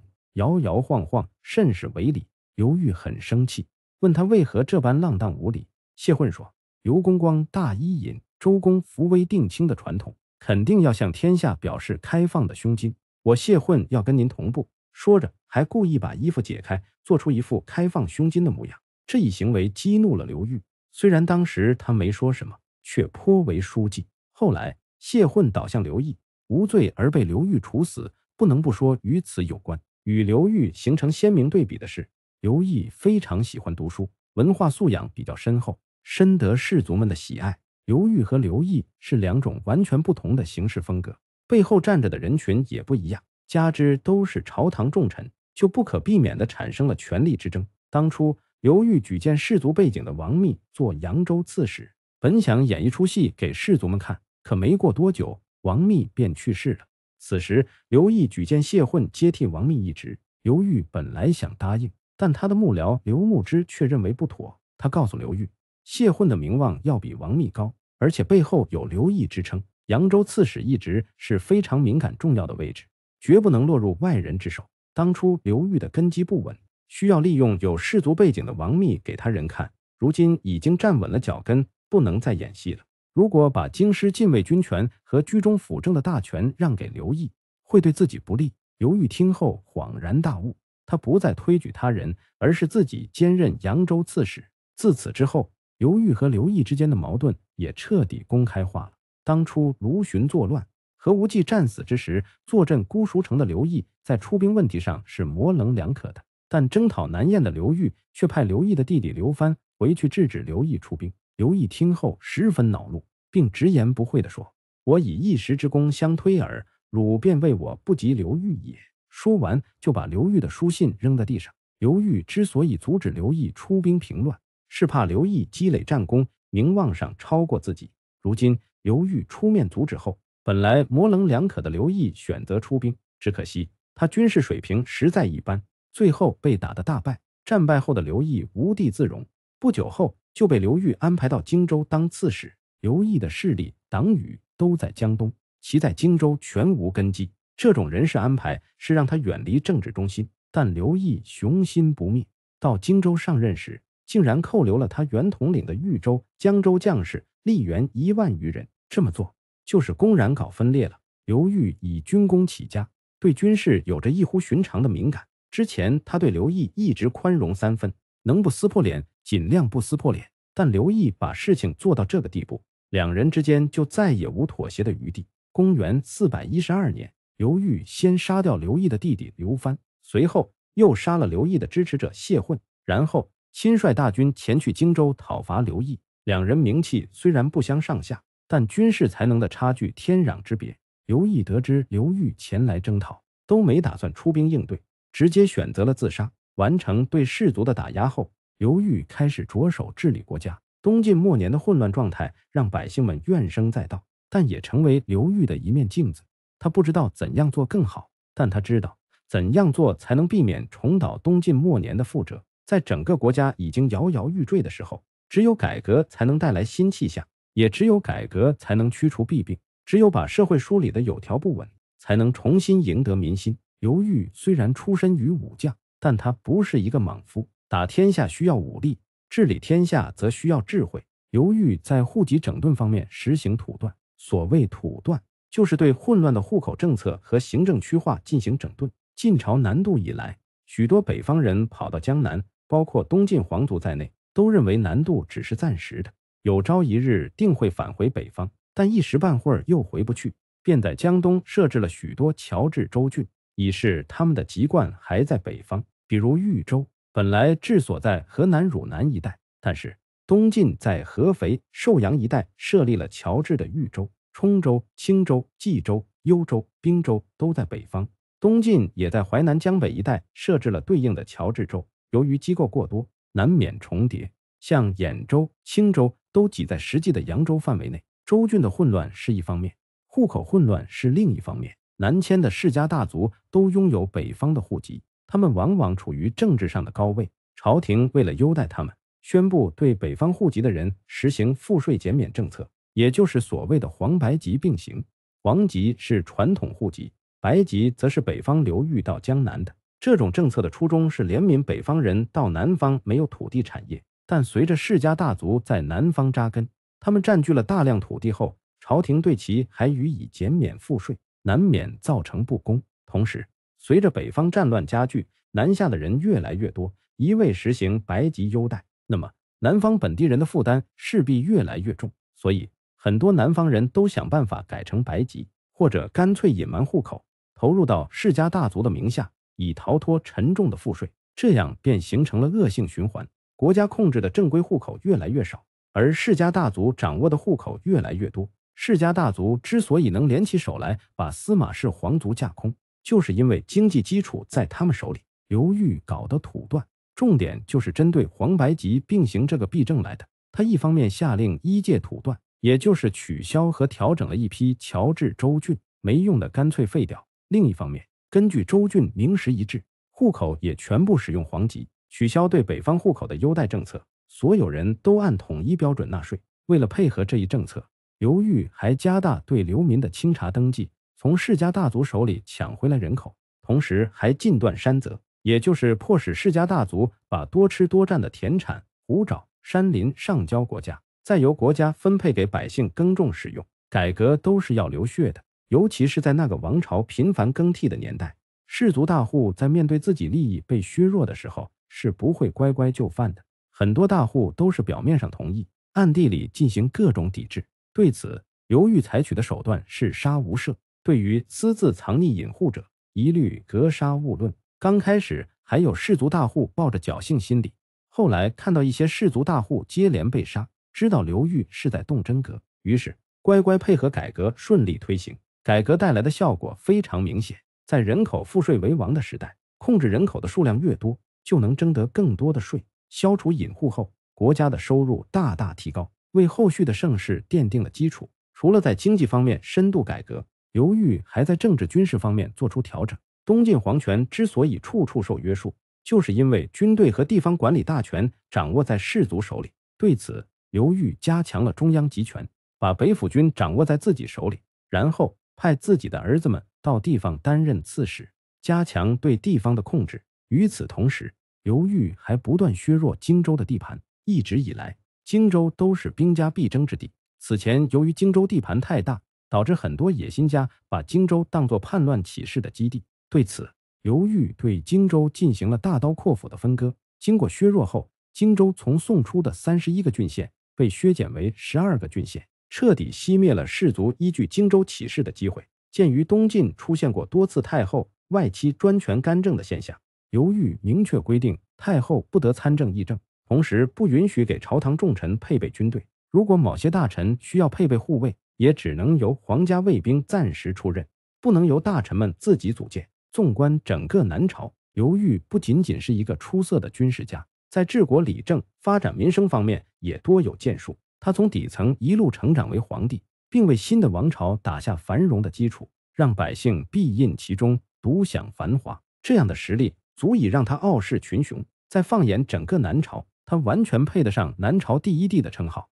摇摇晃晃，甚是违礼。刘裕很生气，问他为何这般浪荡无礼。谢混说：“刘公光大衣饮。”周公扶危定倾的传统，肯定要向天下表示开放的胸襟。我谢混要跟您同步，说着还故意把衣服解开，做出一副开放胸襟的模样。这一行为激怒了刘裕，虽然当时他没说什么，却颇为疏记。后来谢混倒向刘毅，无罪而被刘裕处死，不能不说与此有关。与刘裕形成鲜明对比的是，刘毅非常喜欢读书，文化素养比较深厚，深得士族们的喜爱。刘裕和刘毅是两种完全不同的行事风格，背后站着的人群也不一样，加之都是朝堂重臣，就不可避免地产生了权力之争。当初刘裕举荐士族背景的王密做扬州刺史，本想演一出戏给士族们看，可没过多久，王密便去世了。此时刘毅举荐谢混接替王密一职，刘裕本来想答应，但他的幕僚刘牧之却认为不妥，他告诉刘裕。谢混的名望要比王密高，而且背后有刘毅支撑。扬州刺史一职是非常敏感重要的位置，绝不能落入外人之手。当初刘裕的根基不稳，需要利用有士族背景的王密给他人看。如今已经站稳了脚跟，不能再演戏了。如果把京师禁卫军权和居中辅政的大权让给刘毅，会对自己不利。刘裕听后恍然大悟，他不再推举他人，而是自己兼任扬州刺史。自此之后。刘裕和刘毅之间的矛盾也彻底公开化了。当初卢循作乱，何无忌战死之时，坐镇姑孰城的刘毅在出兵问题上是模棱两可的，但征讨南燕的刘裕却派刘毅的弟弟刘藩回去制止刘毅出兵。刘毅听后十分恼怒，并直言不讳地说：“我以一时之功相推耳，汝便为我不及刘裕也。”说完，就把刘裕的书信扔在地上。刘裕之所以阻止刘毅出兵平乱，是怕刘毅积累战功，名望上超过自己。如今刘裕出面阻止后，本来模棱两可的刘毅选择出兵，只可惜他军事水平实在一般，最后被打得大败。战败后的刘毅无地自容，不久后就被刘裕安排到荆州当刺史。刘毅的势力党羽都在江东，其在荆州全无根基。这种人事安排是让他远离政治中心，但刘毅雄心不灭。到荆州上任时。竟然扣留了他原统领的豫州、江州将士力援一万余人，这么做就是公然搞分裂了。刘裕以军功起家，对军事有着异乎寻常的敏感。之前他对刘毅一直宽容三分，能不撕破脸尽量不撕破脸。但刘毅把事情做到这个地步，两人之间就再也无妥协的余地。公元四百一十二年，刘裕先杀掉刘毅的弟弟刘藩，随后又杀了刘毅的支持者谢混，然后。亲率大军前去荆州讨伐刘毅，两人名气虽然不相上下，但军事才能的差距天壤之别。刘毅得知刘裕前来征讨，都没打算出兵应对，直接选择了自杀。完成对士族的打压后，刘裕开始着手治理国家。东晋末年的混乱状态让百姓们怨声载道，但也成为刘裕的一面镜子。他不知道怎样做更好，但他知道怎样做才能避免重蹈东晋末年的覆辙。在整个国家已经摇摇欲坠的时候，只有改革才能带来新气象，也只有改革才能驱除弊病。只有把社会梳理的有条不紊，才能重新赢得民心。刘裕虽然出身于武将，但他不是一个莽夫。打天下需要武力，治理天下则需要智慧。刘裕在户籍整顿方面实行土断。所谓土断，就是对混乱的户口政策和行政区划进行整顿。晋朝南渡以来，许多北方人跑到江南。包括东晋皇族在内，都认为南渡只是暂时的，有朝一日定会返回北方，但一时半会儿又回不去，便在江东设置了许多侨治州郡，以示他们的籍贯还在北方。比如豫州，本来治所在河南汝南一带，但是东晋在合肥、寿阳一带设立了侨治的豫州、冲州、青州、冀州、幽州、滨州，都在北方。东晋也在淮南、江北一带设置了对应的侨治州。由于机构过多，难免重叠，像兖州、青州都挤在实际的扬州范围内，州郡的混乱是一方面，户口混乱是另一方面。南迁的世家大族都拥有北方的户籍，他们往往处于政治上的高位，朝廷为了优待他们，宣布对北方户籍的人实行赋税减免政策，也就是所谓的黄白籍并行。黄籍是传统户籍，白籍则是北方流域到江南的。这种政策的初衷是怜悯北方人到南方没有土地产业，但随着世家大族在南方扎根，他们占据了大量土地后，朝廷对其还予以减免赋税，难免造成不公。同时，随着北方战乱加剧，南下的人越来越多，一味实行白籍优待，那么南方本地人的负担势必越来越重。所以，很多南方人都想办法改成白籍，或者干脆隐瞒户口，投入到世家大族的名下。以逃脱沉重的赋税，这样便形成了恶性循环。国家控制的正规户口越来越少，而世家大族掌握的户口越来越多。世家大族之所以能联起手来把司马氏皇族架空，就是因为经济基础在他们手里。刘裕搞的土断，重点就是针对黄白籍并行这个弊政来的。他一方面下令一界土断，也就是取消和调整了一批乔治州郡，没用的干脆废掉；另一方面，根据州郡名实一致，户口也全部使用黄籍，取消对北方户口的优待政策，所有人都按统一标准纳税。为了配合这一政策，刘裕还加大对流民的清查登记，从世家大族手里抢回来人口，同时还禁断山泽，也就是迫使世家大族把多吃多占的田产、湖沼、山林上交国家，再由国家分配给百姓耕种使用。改革都是要流血的。尤其是在那个王朝频繁更替的年代，士族大户在面对自己利益被削弱的时候，是不会乖乖就范的。很多大户都是表面上同意，暗地里进行各种抵制。对此，刘裕采取的手段是杀无赦，对于私自藏匿隐户者，一律格杀勿论。刚开始还有士族大户抱着侥幸心理，后来看到一些士族大户接连被杀，知道刘裕是在动真格，于是乖乖配合改革，顺利推行。改革带来的效果非常明显，在人口赋税为王的时代，控制人口的数量越多，就能征得更多的税。消除隐户后，国家的收入大大提高，为后续的盛世奠定了基础。除了在经济方面深度改革，刘裕还在政治军事方面做出调整。东晋皇权之所以处处受约束，就是因为军队和地方管理大权掌握在士族手里。对此，刘裕加强了中央集权，把北府军掌握在自己手里，然后。派自己的儿子们到地方担任刺史，加强对地方的控制。与此同时，刘裕还不断削弱荆州的地盘。一直以来，荆州都是兵家必争之地。此前，由于荆州地盘太大，导致很多野心家把荆州当作叛乱起事的基地。对此，刘裕对荆州进行了大刀阔斧的分割。经过削弱后，荆州从送出的三十一个郡县被削减为十二个郡县。彻底熄灭了士族依据荆州起事的机会。鉴于东晋出现过多次太后外戚专权干政的现象，由豫明确规定太后不得参政议政，同时不允许给朝堂重臣配备军队。如果某些大臣需要配备护卫，也只能由皇家卫兵暂时出任，不能由大臣们自己组建。纵观整个南朝，刘裕不仅仅是一个出色的军事家，在治国理政、发展民生方面也多有建树。他从底层一路成长为皇帝，并为新的王朝打下繁荣的基础，让百姓必印其中，独享繁华。这样的实力足以让他傲视群雄。再放眼整个南朝，他完全配得上南朝第一帝的称号。